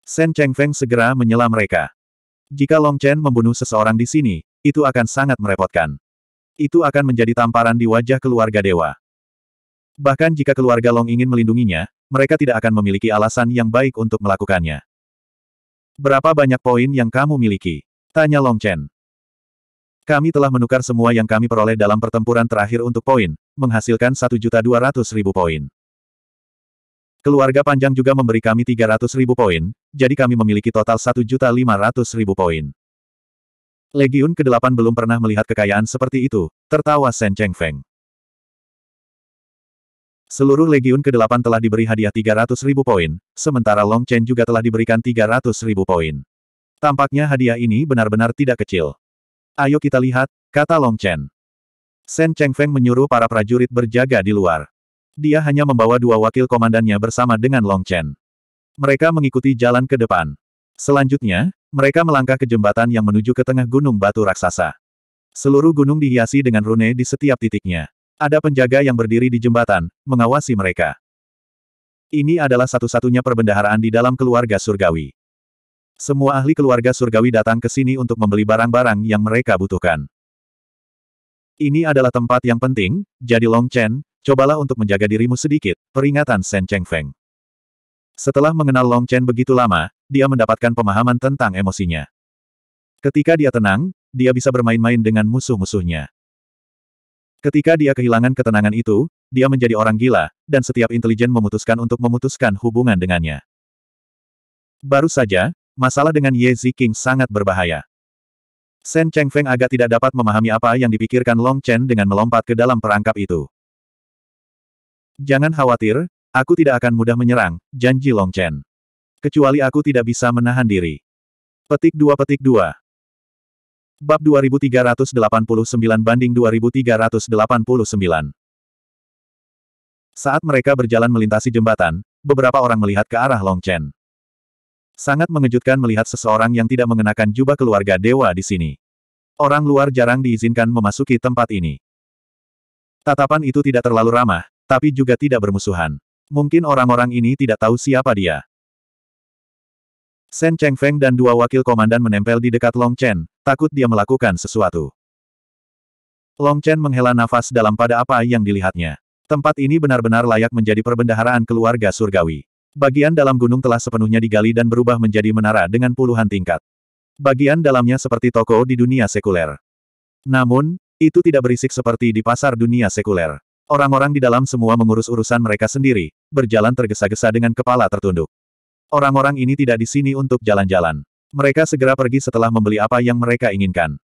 Shen Cheng Feng segera menyela mereka. Jika Long Chen membunuh seseorang di sini, itu akan sangat merepotkan. Itu akan menjadi tamparan di wajah keluarga dewa. Bahkan jika keluarga Long ingin melindunginya, mereka tidak akan memiliki alasan yang baik untuk melakukannya. Berapa banyak poin yang kamu miliki? Tanya Long Chen. Kami telah menukar semua yang kami peroleh dalam pertempuran terakhir untuk poin, menghasilkan 1.200.000 poin. Keluarga panjang juga memberi kami 300.000 poin, jadi kami memiliki total 1.500.000 poin. Legiun ke-8 belum pernah melihat kekayaan seperti itu, tertawa Shen Cheng Feng. Seluruh Legiun ke-8 telah diberi hadiah 300 ribu poin, sementara Long Chen juga telah diberikan 300 ribu poin. Tampaknya hadiah ini benar-benar tidak kecil. Ayo kita lihat, kata Long Chen. Shen Cheng Feng menyuruh para prajurit berjaga di luar. Dia hanya membawa dua wakil komandannya bersama dengan Long Chen. Mereka mengikuti jalan ke depan. Selanjutnya, mereka melangkah ke jembatan yang menuju ke tengah gunung batu raksasa. Seluruh gunung dihiasi dengan rune di setiap titiknya. Ada penjaga yang berdiri di jembatan, mengawasi mereka. Ini adalah satu-satunya perbendaharaan di dalam keluarga surgawi. Semua ahli keluarga surgawi datang ke sini untuk membeli barang-barang yang mereka butuhkan. Ini adalah tempat yang penting, jadi Long Chen, cobalah untuk menjaga dirimu sedikit, peringatan Shen Cheng Feng. Setelah mengenal Long Chen begitu lama, dia mendapatkan pemahaman tentang emosinya. Ketika dia tenang, dia bisa bermain-main dengan musuh-musuhnya. Ketika dia kehilangan ketenangan itu, dia menjadi orang gila, dan setiap intelijen memutuskan untuk memutuskan hubungan dengannya. Baru saja, masalah dengan Ye Ziking sangat berbahaya. Shen Chengfeng agak tidak dapat memahami apa yang dipikirkan Long Chen dengan melompat ke dalam perangkap itu. Jangan khawatir, aku tidak akan mudah menyerang, janji Long Chen. Kecuali aku tidak bisa menahan diri. Petik dua petik dua. Bab 2389 banding 2389 Saat mereka berjalan melintasi jembatan, beberapa orang melihat ke arah Long Chen. Sangat mengejutkan melihat seseorang yang tidak mengenakan jubah keluarga dewa di sini. Orang luar jarang diizinkan memasuki tempat ini. Tatapan itu tidak terlalu ramah, tapi juga tidak bermusuhan. Mungkin orang-orang ini tidak tahu siapa dia. Sen Feng dan dua wakil komandan menempel di dekat Long Chen, takut dia melakukan sesuatu. Long Chen menghela nafas dalam pada apa yang dilihatnya. Tempat ini benar-benar layak menjadi perbendaharaan keluarga surgawi. Bagian dalam gunung telah sepenuhnya digali dan berubah menjadi menara dengan puluhan tingkat. Bagian dalamnya seperti toko di dunia sekuler. Namun, itu tidak berisik seperti di pasar dunia sekuler. Orang-orang di dalam semua mengurus urusan mereka sendiri, berjalan tergesa-gesa dengan kepala tertunduk. Orang-orang ini tidak di sini untuk jalan-jalan. Mereka segera pergi setelah membeli apa yang mereka inginkan.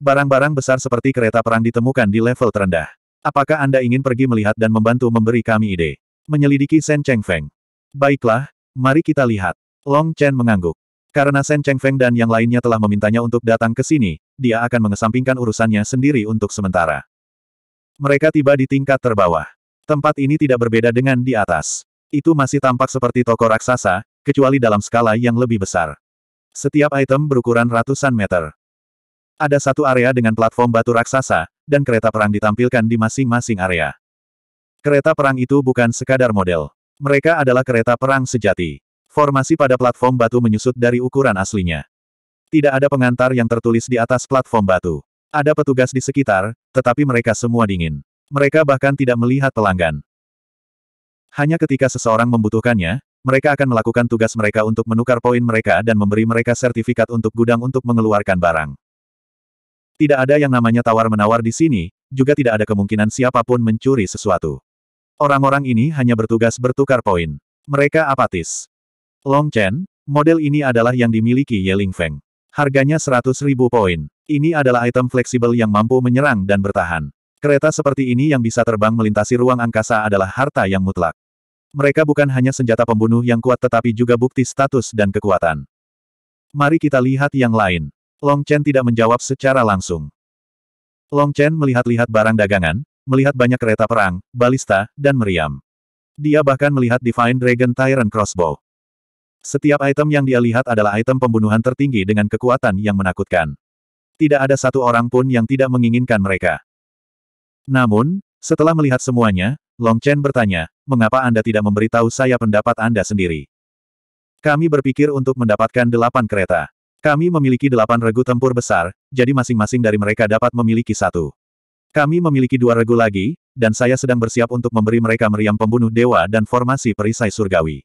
Barang-barang besar seperti kereta perang ditemukan di level terendah. Apakah Anda ingin pergi melihat dan membantu memberi kami ide? Menyelidiki Shen Cheng Feng. Baiklah, mari kita lihat. Long Chen mengangguk. Karena Shen Cheng Feng dan yang lainnya telah memintanya untuk datang ke sini, dia akan mengesampingkan urusannya sendiri untuk sementara. Mereka tiba di tingkat terbawah. Tempat ini tidak berbeda dengan di atas itu masih tampak seperti toko raksasa, kecuali dalam skala yang lebih besar. Setiap item berukuran ratusan meter. Ada satu area dengan platform batu raksasa, dan kereta perang ditampilkan di masing-masing area. Kereta perang itu bukan sekadar model. Mereka adalah kereta perang sejati. Formasi pada platform batu menyusut dari ukuran aslinya. Tidak ada pengantar yang tertulis di atas platform batu. Ada petugas di sekitar, tetapi mereka semua dingin. Mereka bahkan tidak melihat pelanggan. Hanya ketika seseorang membutuhkannya, mereka akan melakukan tugas mereka untuk menukar poin mereka dan memberi mereka sertifikat untuk gudang untuk mengeluarkan barang. Tidak ada yang namanya tawar-menawar di sini, juga tidak ada kemungkinan siapapun mencuri sesuatu. Orang-orang ini hanya bertugas bertukar poin. Mereka apatis. Long Chen, model ini adalah yang dimiliki Ye Ling Feng. Harganya 100 ribu poin. Ini adalah item fleksibel yang mampu menyerang dan bertahan. Kereta seperti ini yang bisa terbang melintasi ruang angkasa adalah harta yang mutlak. Mereka bukan hanya senjata pembunuh yang kuat tetapi juga bukti status dan kekuatan. Mari kita lihat yang lain. Long Chen tidak menjawab secara langsung. Long Chen melihat-lihat barang dagangan, melihat banyak kereta perang, balista, dan meriam. Dia bahkan melihat Divine Dragon Tyrant Crossbow. Setiap item yang dia lihat adalah item pembunuhan tertinggi dengan kekuatan yang menakutkan. Tidak ada satu orang pun yang tidak menginginkan mereka. Namun, setelah melihat semuanya, Long Chen bertanya, mengapa Anda tidak memberitahu saya pendapat Anda sendiri? Kami berpikir untuk mendapatkan delapan kereta. Kami memiliki delapan regu tempur besar, jadi masing-masing dari mereka dapat memiliki satu. Kami memiliki dua regu lagi, dan saya sedang bersiap untuk memberi mereka meriam pembunuh dewa dan formasi perisai surgawi.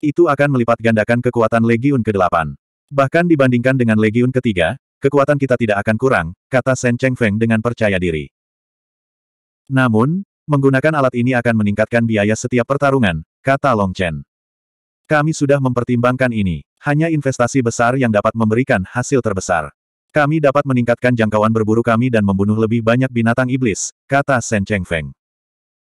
Itu akan melipat gandakan kekuatan Legiun ke-8. Bahkan dibandingkan dengan Legiun ketiga, kekuatan kita tidak akan kurang, kata Shen Chengfeng dengan percaya diri. Namun, menggunakan alat ini akan meningkatkan biaya setiap pertarungan, kata Long Chen. Kami sudah mempertimbangkan ini. Hanya investasi besar yang dapat memberikan hasil terbesar. Kami dapat meningkatkan jangkauan berburu kami dan membunuh lebih banyak binatang iblis, kata Shen Cheng Feng.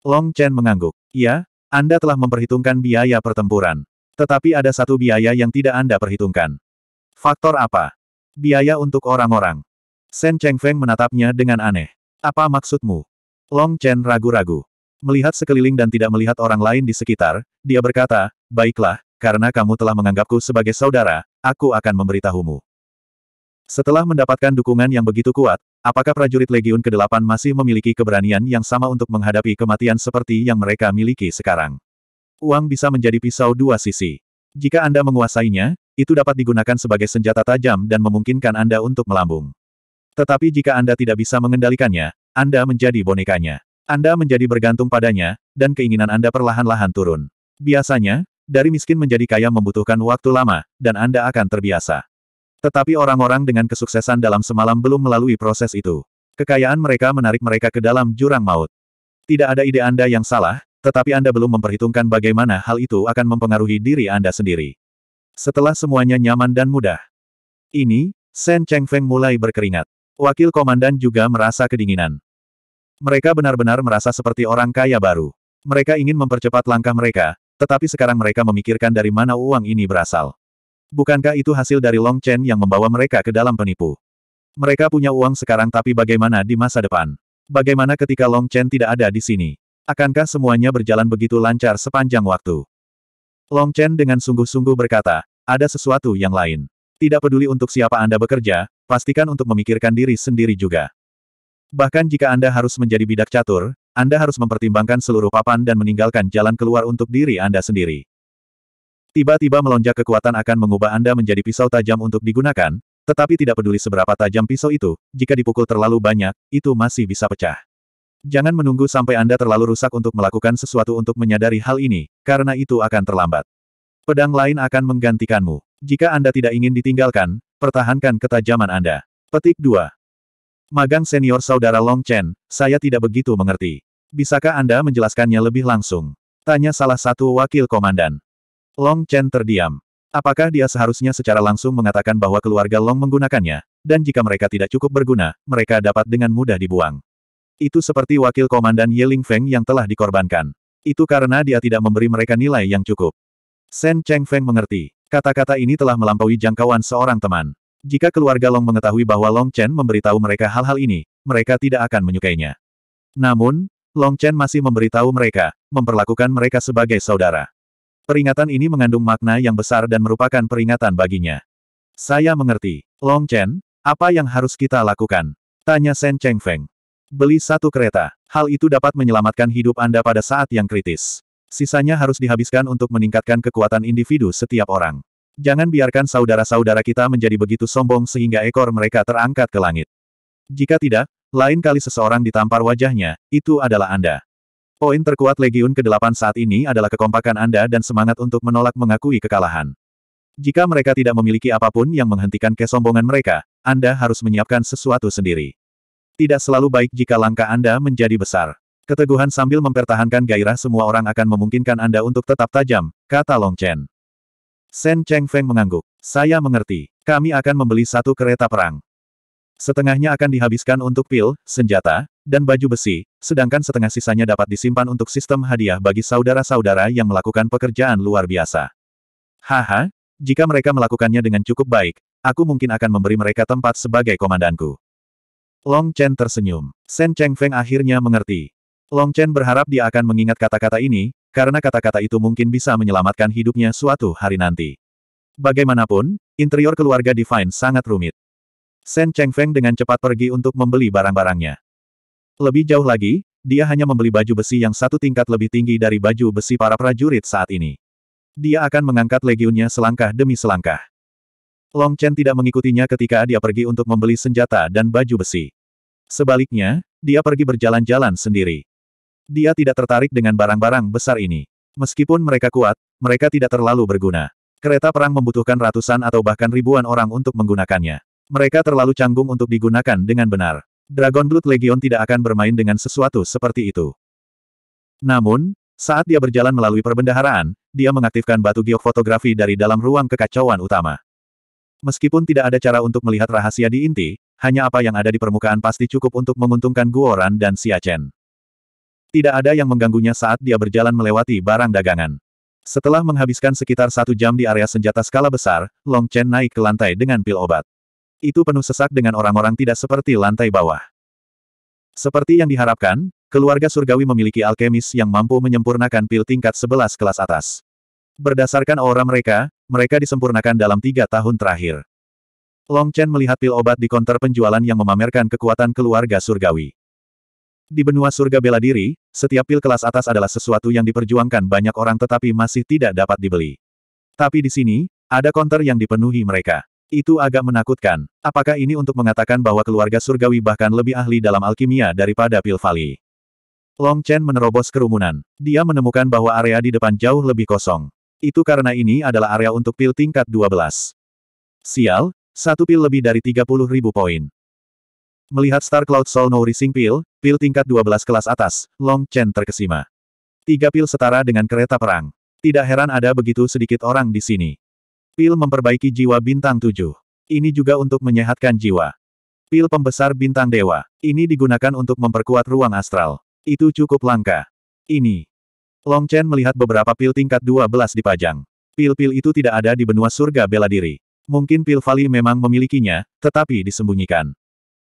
Long Chen mengangguk. Ya, Anda telah memperhitungkan biaya pertempuran. Tetapi ada satu biaya yang tidak Anda perhitungkan. Faktor apa? Biaya untuk orang-orang. Shen Cheng Feng menatapnya dengan aneh. Apa maksudmu? Long Chen ragu-ragu. Melihat sekeliling dan tidak melihat orang lain di sekitar, dia berkata, Baiklah, karena kamu telah menganggapku sebagai saudara, aku akan memberitahumu. Setelah mendapatkan dukungan yang begitu kuat, apakah prajurit Legiun ke-8 masih memiliki keberanian yang sama untuk menghadapi kematian seperti yang mereka miliki sekarang? Uang bisa menjadi pisau dua sisi. Jika Anda menguasainya, itu dapat digunakan sebagai senjata tajam dan memungkinkan Anda untuk melambung. Tetapi jika Anda tidak bisa mengendalikannya, anda menjadi bonekanya. Anda menjadi bergantung padanya, dan keinginan Anda perlahan-lahan turun. Biasanya, dari miskin menjadi kaya membutuhkan waktu lama, dan Anda akan terbiasa. Tetapi orang-orang dengan kesuksesan dalam semalam belum melalui proses itu. Kekayaan mereka menarik mereka ke dalam jurang maut. Tidak ada ide Anda yang salah, tetapi Anda belum memperhitungkan bagaimana hal itu akan mempengaruhi diri Anda sendiri. Setelah semuanya nyaman dan mudah. Ini, Sen Feng mulai berkeringat. Wakil komandan juga merasa kedinginan. Mereka benar-benar merasa seperti orang kaya baru. Mereka ingin mempercepat langkah mereka, tetapi sekarang mereka memikirkan dari mana uang ini berasal. Bukankah itu hasil dari Long Chen yang membawa mereka ke dalam penipu? Mereka punya uang sekarang tapi bagaimana di masa depan? Bagaimana ketika Long Chen tidak ada di sini? Akankah semuanya berjalan begitu lancar sepanjang waktu? Long Chen dengan sungguh-sungguh berkata, ada sesuatu yang lain. Tidak peduli untuk siapa Anda bekerja, pastikan untuk memikirkan diri sendiri juga. Bahkan jika Anda harus menjadi bidak catur, Anda harus mempertimbangkan seluruh papan dan meninggalkan jalan keluar untuk diri Anda sendiri. Tiba-tiba melonjak kekuatan akan mengubah Anda menjadi pisau tajam untuk digunakan, tetapi tidak peduli seberapa tajam pisau itu, jika dipukul terlalu banyak, itu masih bisa pecah. Jangan menunggu sampai Anda terlalu rusak untuk melakukan sesuatu untuk menyadari hal ini, karena itu akan terlambat. Pedang lain akan menggantikanmu. Jika Anda tidak ingin ditinggalkan, pertahankan ketajaman Anda. Petik 2. Magang senior saudara Long Chen, saya tidak begitu mengerti. Bisakah Anda menjelaskannya lebih langsung? Tanya salah satu wakil komandan. Long Chen terdiam. Apakah dia seharusnya secara langsung mengatakan bahwa keluarga Long menggunakannya, dan jika mereka tidak cukup berguna, mereka dapat dengan mudah dibuang. Itu seperti wakil komandan Ling Feng yang telah dikorbankan. Itu karena dia tidak memberi mereka nilai yang cukup. Shen Feng mengerti. Kata-kata ini telah melampaui jangkauan seorang teman. Jika keluarga Long mengetahui bahwa Long Chen memberitahu mereka hal-hal ini, mereka tidak akan menyukainya. Namun, Long Chen masih memberitahu mereka, memperlakukan mereka sebagai saudara. Peringatan ini mengandung makna yang besar dan merupakan peringatan baginya. Saya mengerti. Long Chen, apa yang harus kita lakukan? Tanya Shen Feng. Beli satu kereta. Hal itu dapat menyelamatkan hidup Anda pada saat yang kritis. Sisanya harus dihabiskan untuk meningkatkan kekuatan individu setiap orang. Jangan biarkan saudara-saudara kita menjadi begitu sombong sehingga ekor mereka terangkat ke langit. Jika tidak, lain kali seseorang ditampar wajahnya, itu adalah Anda. Poin terkuat Legiun ke-8 saat ini adalah kekompakan Anda dan semangat untuk menolak mengakui kekalahan. Jika mereka tidak memiliki apapun yang menghentikan kesombongan mereka, Anda harus menyiapkan sesuatu sendiri. Tidak selalu baik jika langkah Anda menjadi besar. Keteguhan sambil mempertahankan gairah semua orang akan memungkinkan Anda untuk tetap tajam, kata Long Chen. Sen Cheng Feng mengangguk. Saya mengerti. Kami akan membeli satu kereta perang. Setengahnya akan dihabiskan untuk pil, senjata, dan baju besi, sedangkan setengah sisanya dapat disimpan untuk sistem hadiah bagi saudara-saudara yang melakukan pekerjaan luar biasa. Haha, jika mereka melakukannya dengan cukup baik, aku mungkin akan memberi mereka tempat sebagai komandanku. Long Chen tersenyum. Sen Cheng Feng akhirnya mengerti. Long Chen berharap dia akan mengingat kata-kata ini, karena kata-kata itu mungkin bisa menyelamatkan hidupnya suatu hari nanti. Bagaimanapun, interior keluarga Divine sangat rumit. Shen Cheng Feng dengan cepat pergi untuk membeli barang-barangnya. Lebih jauh lagi, dia hanya membeli baju besi yang satu tingkat lebih tinggi dari baju besi para prajurit saat ini. Dia akan mengangkat legiunnya selangkah demi selangkah. Long Chen tidak mengikutinya ketika dia pergi untuk membeli senjata dan baju besi. Sebaliknya, dia pergi berjalan-jalan sendiri. Dia tidak tertarik dengan barang-barang besar ini. Meskipun mereka kuat, mereka tidak terlalu berguna. Kereta perang membutuhkan ratusan atau bahkan ribuan orang untuk menggunakannya. Mereka terlalu canggung untuk digunakan dengan benar. Dragon Blood Legion tidak akan bermain dengan sesuatu seperti itu. Namun, saat dia berjalan melalui perbendaharaan, dia mengaktifkan batu giok fotografi dari dalam ruang kekacauan utama. Meskipun tidak ada cara untuk melihat rahasia di inti, hanya apa yang ada di permukaan pasti cukup untuk menguntungkan Guoran dan Siachen. Tidak ada yang mengganggunya saat dia berjalan melewati barang dagangan. Setelah menghabiskan sekitar satu jam di area senjata skala besar, Long Chen naik ke lantai dengan pil obat. Itu penuh sesak dengan orang-orang tidak seperti lantai bawah. Seperti yang diharapkan, keluarga surgawi memiliki alkemis yang mampu menyempurnakan pil tingkat 11 kelas atas. Berdasarkan aura mereka, mereka disempurnakan dalam tiga tahun terakhir. Long Chen melihat pil obat di konter penjualan yang memamerkan kekuatan keluarga surgawi. Di benua surga bela diri, setiap pil kelas atas adalah sesuatu yang diperjuangkan banyak orang tetapi masih tidak dapat dibeli. Tapi di sini, ada konter yang dipenuhi mereka. Itu agak menakutkan. Apakah ini untuk mengatakan bahwa keluarga surgawi bahkan lebih ahli dalam alkimia daripada pil vali? Long Chen menerobos kerumunan. Dia menemukan bahwa area di depan jauh lebih kosong. Itu karena ini adalah area untuk pil tingkat 12. Sial, satu pil lebih dari 30 ribu poin. Melihat Star Cloud Soul Rising Pill, Pil tingkat 12 kelas atas, Long Chen terkesima. Tiga pil setara dengan kereta perang. Tidak heran ada begitu sedikit orang di sini. Pil memperbaiki jiwa bintang 7. Ini juga untuk menyehatkan jiwa. Pil pembesar bintang dewa. Ini digunakan untuk memperkuat ruang astral. Itu cukup langka. Ini. Long Chen melihat beberapa pil tingkat 12 dipajang. Pil-pil itu tidak ada di benua surga bela diri. Mungkin pil Vali memang memilikinya, tetapi disembunyikan.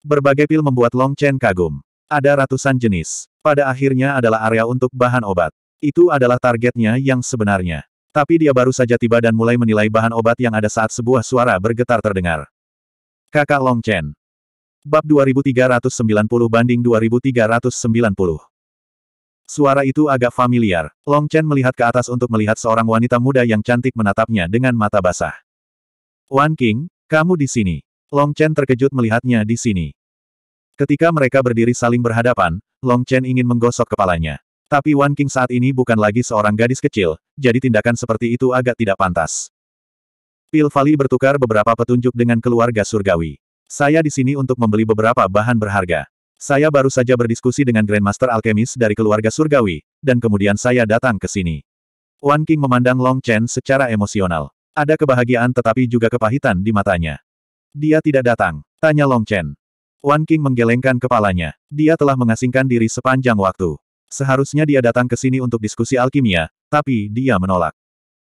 Berbagai pil membuat Long Chen kagum. Ada ratusan jenis. Pada akhirnya adalah area untuk bahan obat. Itu adalah targetnya yang sebenarnya. Tapi dia baru saja tiba dan mulai menilai bahan obat yang ada saat sebuah suara bergetar terdengar. Kakak Long Chen. Bab 2390 banding 2390. Suara itu agak familiar. Long Chen melihat ke atas untuk melihat seorang wanita muda yang cantik menatapnya dengan mata basah. Wan King, kamu di sini. Long Chen terkejut melihatnya di sini. Ketika mereka berdiri saling berhadapan, Long Chen ingin menggosok kepalanya. Tapi Wan King saat ini bukan lagi seorang gadis kecil, jadi tindakan seperti itu agak tidak pantas. Pil Valley bertukar beberapa petunjuk dengan keluarga surgawi. Saya di sini untuk membeli beberapa bahan berharga. Saya baru saja berdiskusi dengan Grandmaster Alchemist dari keluarga surgawi, dan kemudian saya datang ke sini. Wan King memandang Long Chen secara emosional. Ada kebahagiaan tetapi juga kepahitan di matanya. Dia tidak datang, tanya Long Chen. Wan King menggelengkan kepalanya. Dia telah mengasingkan diri sepanjang waktu. Seharusnya dia datang ke sini untuk diskusi alkimia, tapi dia menolak.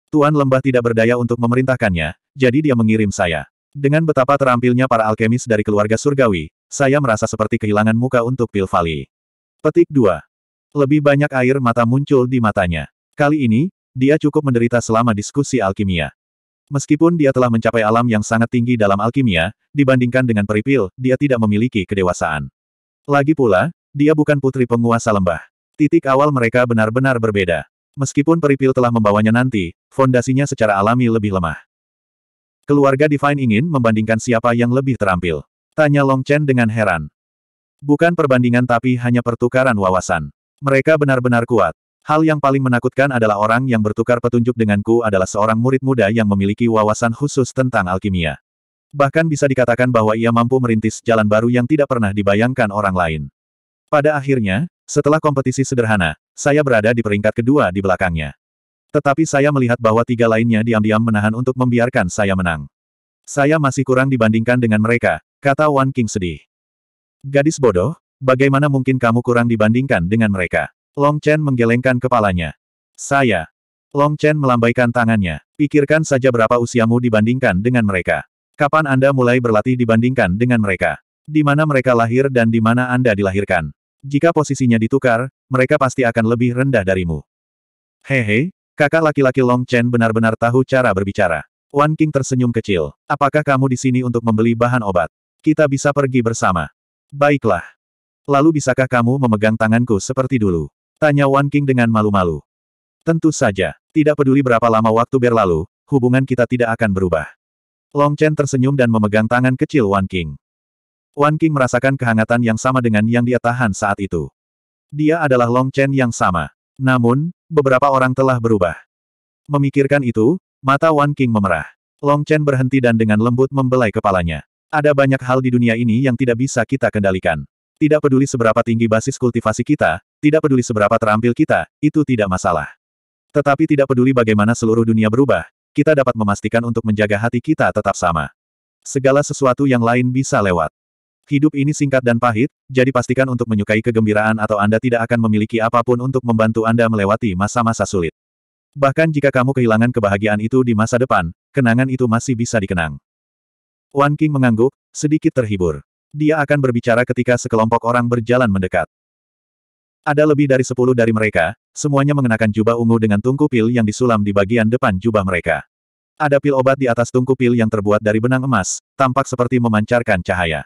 Tuan Lembah tidak berdaya untuk memerintahkannya, jadi dia mengirim saya. Dengan betapa terampilnya para alkemis dari keluarga surgawi, saya merasa seperti kehilangan muka untuk pil Petik 2. Lebih banyak air mata muncul di matanya. Kali ini, dia cukup menderita selama diskusi alkimia. Meskipun dia telah mencapai alam yang sangat tinggi dalam alkimia, dibandingkan dengan peripil, dia tidak memiliki kedewasaan. Lagi pula, dia bukan putri penguasa lembah. Titik awal mereka benar-benar berbeda. Meskipun peripil telah membawanya nanti, fondasinya secara alami lebih lemah. Keluarga Divine ingin membandingkan siapa yang lebih terampil. Tanya Long Chen dengan heran. Bukan perbandingan tapi hanya pertukaran wawasan. Mereka benar-benar kuat. Hal yang paling menakutkan adalah orang yang bertukar petunjuk denganku adalah seorang murid muda yang memiliki wawasan khusus tentang alkimia. Bahkan bisa dikatakan bahwa ia mampu merintis jalan baru yang tidak pernah dibayangkan orang lain. Pada akhirnya, setelah kompetisi sederhana, saya berada di peringkat kedua di belakangnya. Tetapi saya melihat bahwa tiga lainnya diam-diam menahan untuk membiarkan saya menang. Saya masih kurang dibandingkan dengan mereka, kata Wan King sedih. Gadis bodoh, bagaimana mungkin kamu kurang dibandingkan dengan mereka? Long Chen menggelengkan kepalanya. Saya. Long Chen melambaikan tangannya. Pikirkan saja berapa usiamu dibandingkan dengan mereka. Kapan Anda mulai berlatih dibandingkan dengan mereka? Di mana mereka lahir dan di mana Anda dilahirkan? Jika posisinya ditukar, mereka pasti akan lebih rendah darimu. Hehe, kakak laki-laki Long Chen benar-benar tahu cara berbicara. Wan King tersenyum kecil. Apakah kamu di sini untuk membeli bahan obat? Kita bisa pergi bersama. Baiklah. Lalu bisakah kamu memegang tanganku seperti dulu? Tanya Wan King dengan malu-malu. Tentu saja, tidak peduli berapa lama waktu berlalu, hubungan kita tidak akan berubah. Long Chen tersenyum dan memegang tangan kecil Wan King. Wan King merasakan kehangatan yang sama dengan yang dia tahan saat itu. Dia adalah Long Chen yang sama. Namun, beberapa orang telah berubah. Memikirkan itu, mata Wan King memerah. Long Chen berhenti dan dengan lembut membelai kepalanya. Ada banyak hal di dunia ini yang tidak bisa kita kendalikan. Tidak peduli seberapa tinggi basis kultivasi kita, tidak peduli seberapa terampil kita, itu tidak masalah. Tetapi tidak peduli bagaimana seluruh dunia berubah, kita dapat memastikan untuk menjaga hati kita tetap sama. Segala sesuatu yang lain bisa lewat. Hidup ini singkat dan pahit, jadi pastikan untuk menyukai kegembiraan atau Anda tidak akan memiliki apapun untuk membantu Anda melewati masa-masa sulit. Bahkan jika kamu kehilangan kebahagiaan itu di masa depan, kenangan itu masih bisa dikenang. Wan King mengangguk, sedikit terhibur. Dia akan berbicara ketika sekelompok orang berjalan mendekat. Ada lebih dari sepuluh dari mereka, semuanya mengenakan jubah ungu dengan tungku pil yang disulam di bagian depan jubah mereka. Ada pil obat di atas tungku pil yang terbuat dari benang emas, tampak seperti memancarkan cahaya.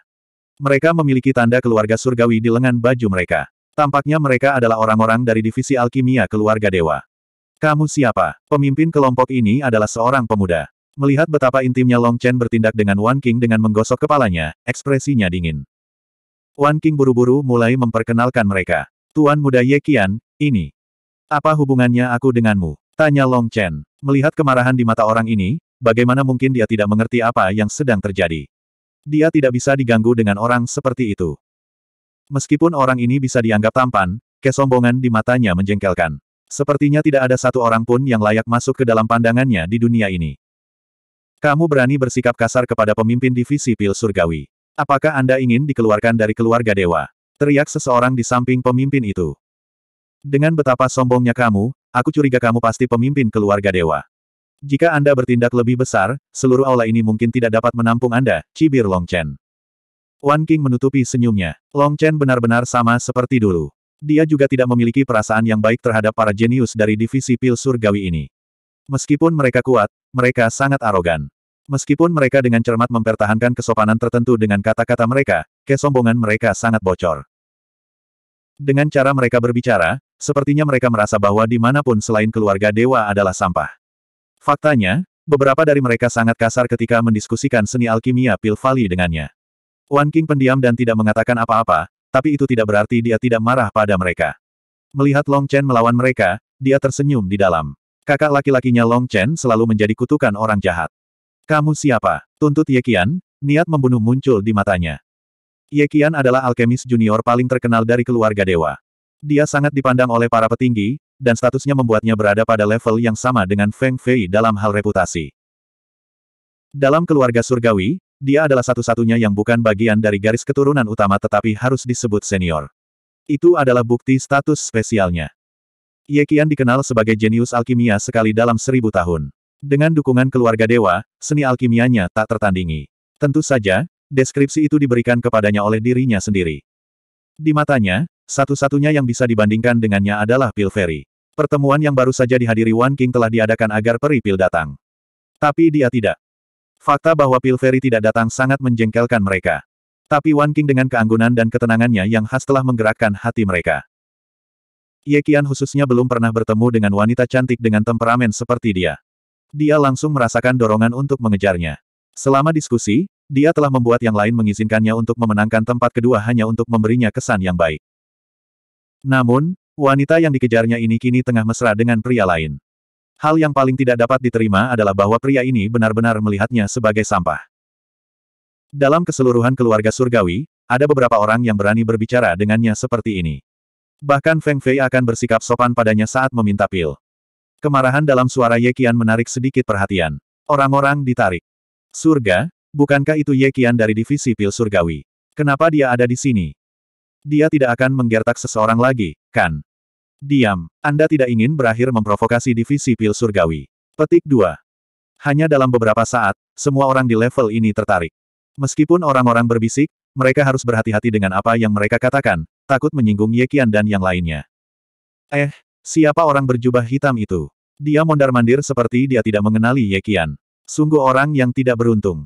Mereka memiliki tanda keluarga surgawi di lengan baju mereka. Tampaknya mereka adalah orang-orang dari divisi alkimia keluarga dewa. Kamu siapa? Pemimpin kelompok ini adalah seorang pemuda. Melihat betapa intimnya Long Chen bertindak dengan Wan King dengan menggosok kepalanya, ekspresinya dingin. Wan King buru-buru mulai memperkenalkan mereka. Tuan Muda Ye Qian, ini. Apa hubungannya aku denganmu? Tanya Long Chen. Melihat kemarahan di mata orang ini, bagaimana mungkin dia tidak mengerti apa yang sedang terjadi? Dia tidak bisa diganggu dengan orang seperti itu. Meskipun orang ini bisa dianggap tampan, kesombongan di matanya menjengkelkan. Sepertinya tidak ada satu orang pun yang layak masuk ke dalam pandangannya di dunia ini. Kamu berani bersikap kasar kepada pemimpin divisi pil surgawi. Apakah Anda ingin dikeluarkan dari keluarga dewa? Teriak seseorang di samping pemimpin itu. Dengan betapa sombongnya kamu, aku curiga kamu pasti pemimpin keluarga dewa. Jika Anda bertindak lebih besar, seluruh aula ini mungkin tidak dapat menampung Anda, cibir Long Chen. Wan King menutupi senyumnya. Long Chen benar-benar sama seperti dulu. Dia juga tidak memiliki perasaan yang baik terhadap para jenius dari divisi pil surgawi ini. Meskipun mereka kuat, mereka sangat arogan. Meskipun mereka dengan cermat mempertahankan kesopanan tertentu dengan kata-kata mereka, kesombongan mereka sangat bocor. Dengan cara mereka berbicara, sepertinya mereka merasa bahwa dimanapun selain keluarga dewa adalah sampah. Faktanya, beberapa dari mereka sangat kasar ketika mendiskusikan seni alkimia Pilvali dengannya. Wan King pendiam dan tidak mengatakan apa-apa, tapi itu tidak berarti dia tidak marah pada mereka. Melihat Long Chen melawan mereka, dia tersenyum di dalam. Kakak laki-lakinya Long Chen selalu menjadi kutukan orang jahat. Kamu siapa? Tuntut Ye Qian, niat membunuh muncul di matanya. Ye Qian adalah alkemis junior paling terkenal dari keluarga dewa. Dia sangat dipandang oleh para petinggi, dan statusnya membuatnya berada pada level yang sama dengan Feng Fei dalam hal reputasi. Dalam keluarga surgawi, dia adalah satu-satunya yang bukan bagian dari garis keturunan utama tetapi harus disebut senior. Itu adalah bukti status spesialnya. Ye Qian dikenal sebagai jenius alkimia sekali dalam seribu tahun. Dengan dukungan keluarga dewa, seni alkimianya tak tertandingi. Tentu saja, deskripsi itu diberikan kepadanya oleh dirinya sendiri. Di matanya, satu-satunya yang bisa dibandingkan dengannya adalah Pil Pilferi. Pertemuan yang baru saja dihadiri Wan King telah diadakan agar peri Pil datang. Tapi dia tidak. Fakta bahwa Pil Pilferi tidak datang sangat menjengkelkan mereka. Tapi Wan King dengan keanggunan dan ketenangannya yang khas telah menggerakkan hati mereka. Ye Qian khususnya belum pernah bertemu dengan wanita cantik dengan temperamen seperti dia. Dia langsung merasakan dorongan untuk mengejarnya. Selama diskusi, dia telah membuat yang lain mengizinkannya untuk memenangkan tempat kedua hanya untuk memberinya kesan yang baik. Namun, wanita yang dikejarnya ini kini tengah mesra dengan pria lain. Hal yang paling tidak dapat diterima adalah bahwa pria ini benar-benar melihatnya sebagai sampah. Dalam keseluruhan keluarga surgawi, ada beberapa orang yang berani berbicara dengannya seperti ini. Bahkan Feng Fei akan bersikap sopan padanya saat meminta pil. Kemarahan dalam suara Ye Qian menarik sedikit perhatian. Orang-orang ditarik. Surga, Bukankah itu Ye Qian dari divisi pil surgawi? Kenapa dia ada di sini? Dia tidak akan menggertak seseorang lagi, kan? Diam, Anda tidak ingin berakhir memprovokasi divisi pil surgawi. Petik 2. Hanya dalam beberapa saat, semua orang di level ini tertarik. Meskipun orang-orang berbisik, mereka harus berhati-hati dengan apa yang mereka katakan, takut menyinggung Yekian dan yang lainnya. Eh, siapa orang berjubah hitam itu? Dia mondar-mandir seperti dia tidak mengenali Yekian. Sungguh orang yang tidak beruntung.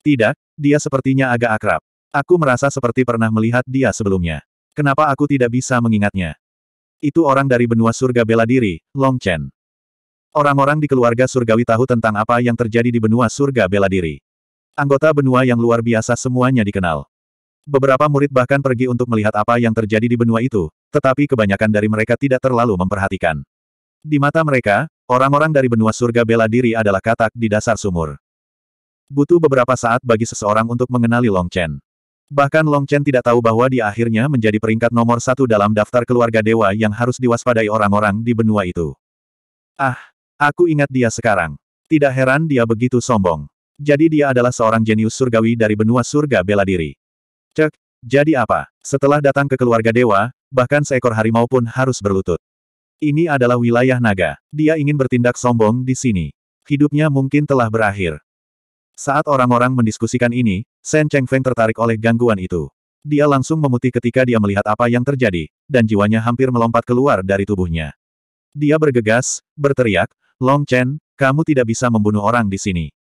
Tidak, dia sepertinya agak akrab. Aku merasa seperti pernah melihat dia sebelumnya. Kenapa aku tidak bisa mengingatnya? Itu orang dari benua surga bela diri, Long Chen. Orang-orang di keluarga surgawi tahu tentang apa yang terjadi di benua surga bela diri. Anggota benua yang luar biasa semuanya dikenal. Beberapa murid bahkan pergi untuk melihat apa yang terjadi di benua itu, tetapi kebanyakan dari mereka tidak terlalu memperhatikan. Di mata mereka, orang-orang dari benua surga bela diri adalah katak di dasar sumur. Butuh beberapa saat bagi seseorang untuk mengenali Long Chen. Bahkan Long Chen tidak tahu bahwa dia akhirnya menjadi peringkat nomor satu dalam daftar keluarga dewa yang harus diwaspadai orang-orang di benua itu. Ah, aku ingat dia sekarang. Tidak heran dia begitu sombong. Jadi dia adalah seorang jenius surgawi dari benua surga bela diri. Cek, jadi apa? Setelah datang ke keluarga dewa, bahkan seekor harimau pun harus berlutut. Ini adalah wilayah naga. Dia ingin bertindak sombong di sini. Hidupnya mungkin telah berakhir. Saat orang-orang mendiskusikan ini, Shen Feng tertarik oleh gangguan itu. Dia langsung memutih ketika dia melihat apa yang terjadi, dan jiwanya hampir melompat keluar dari tubuhnya. Dia bergegas, berteriak, Long Chen, kamu tidak bisa membunuh orang di sini.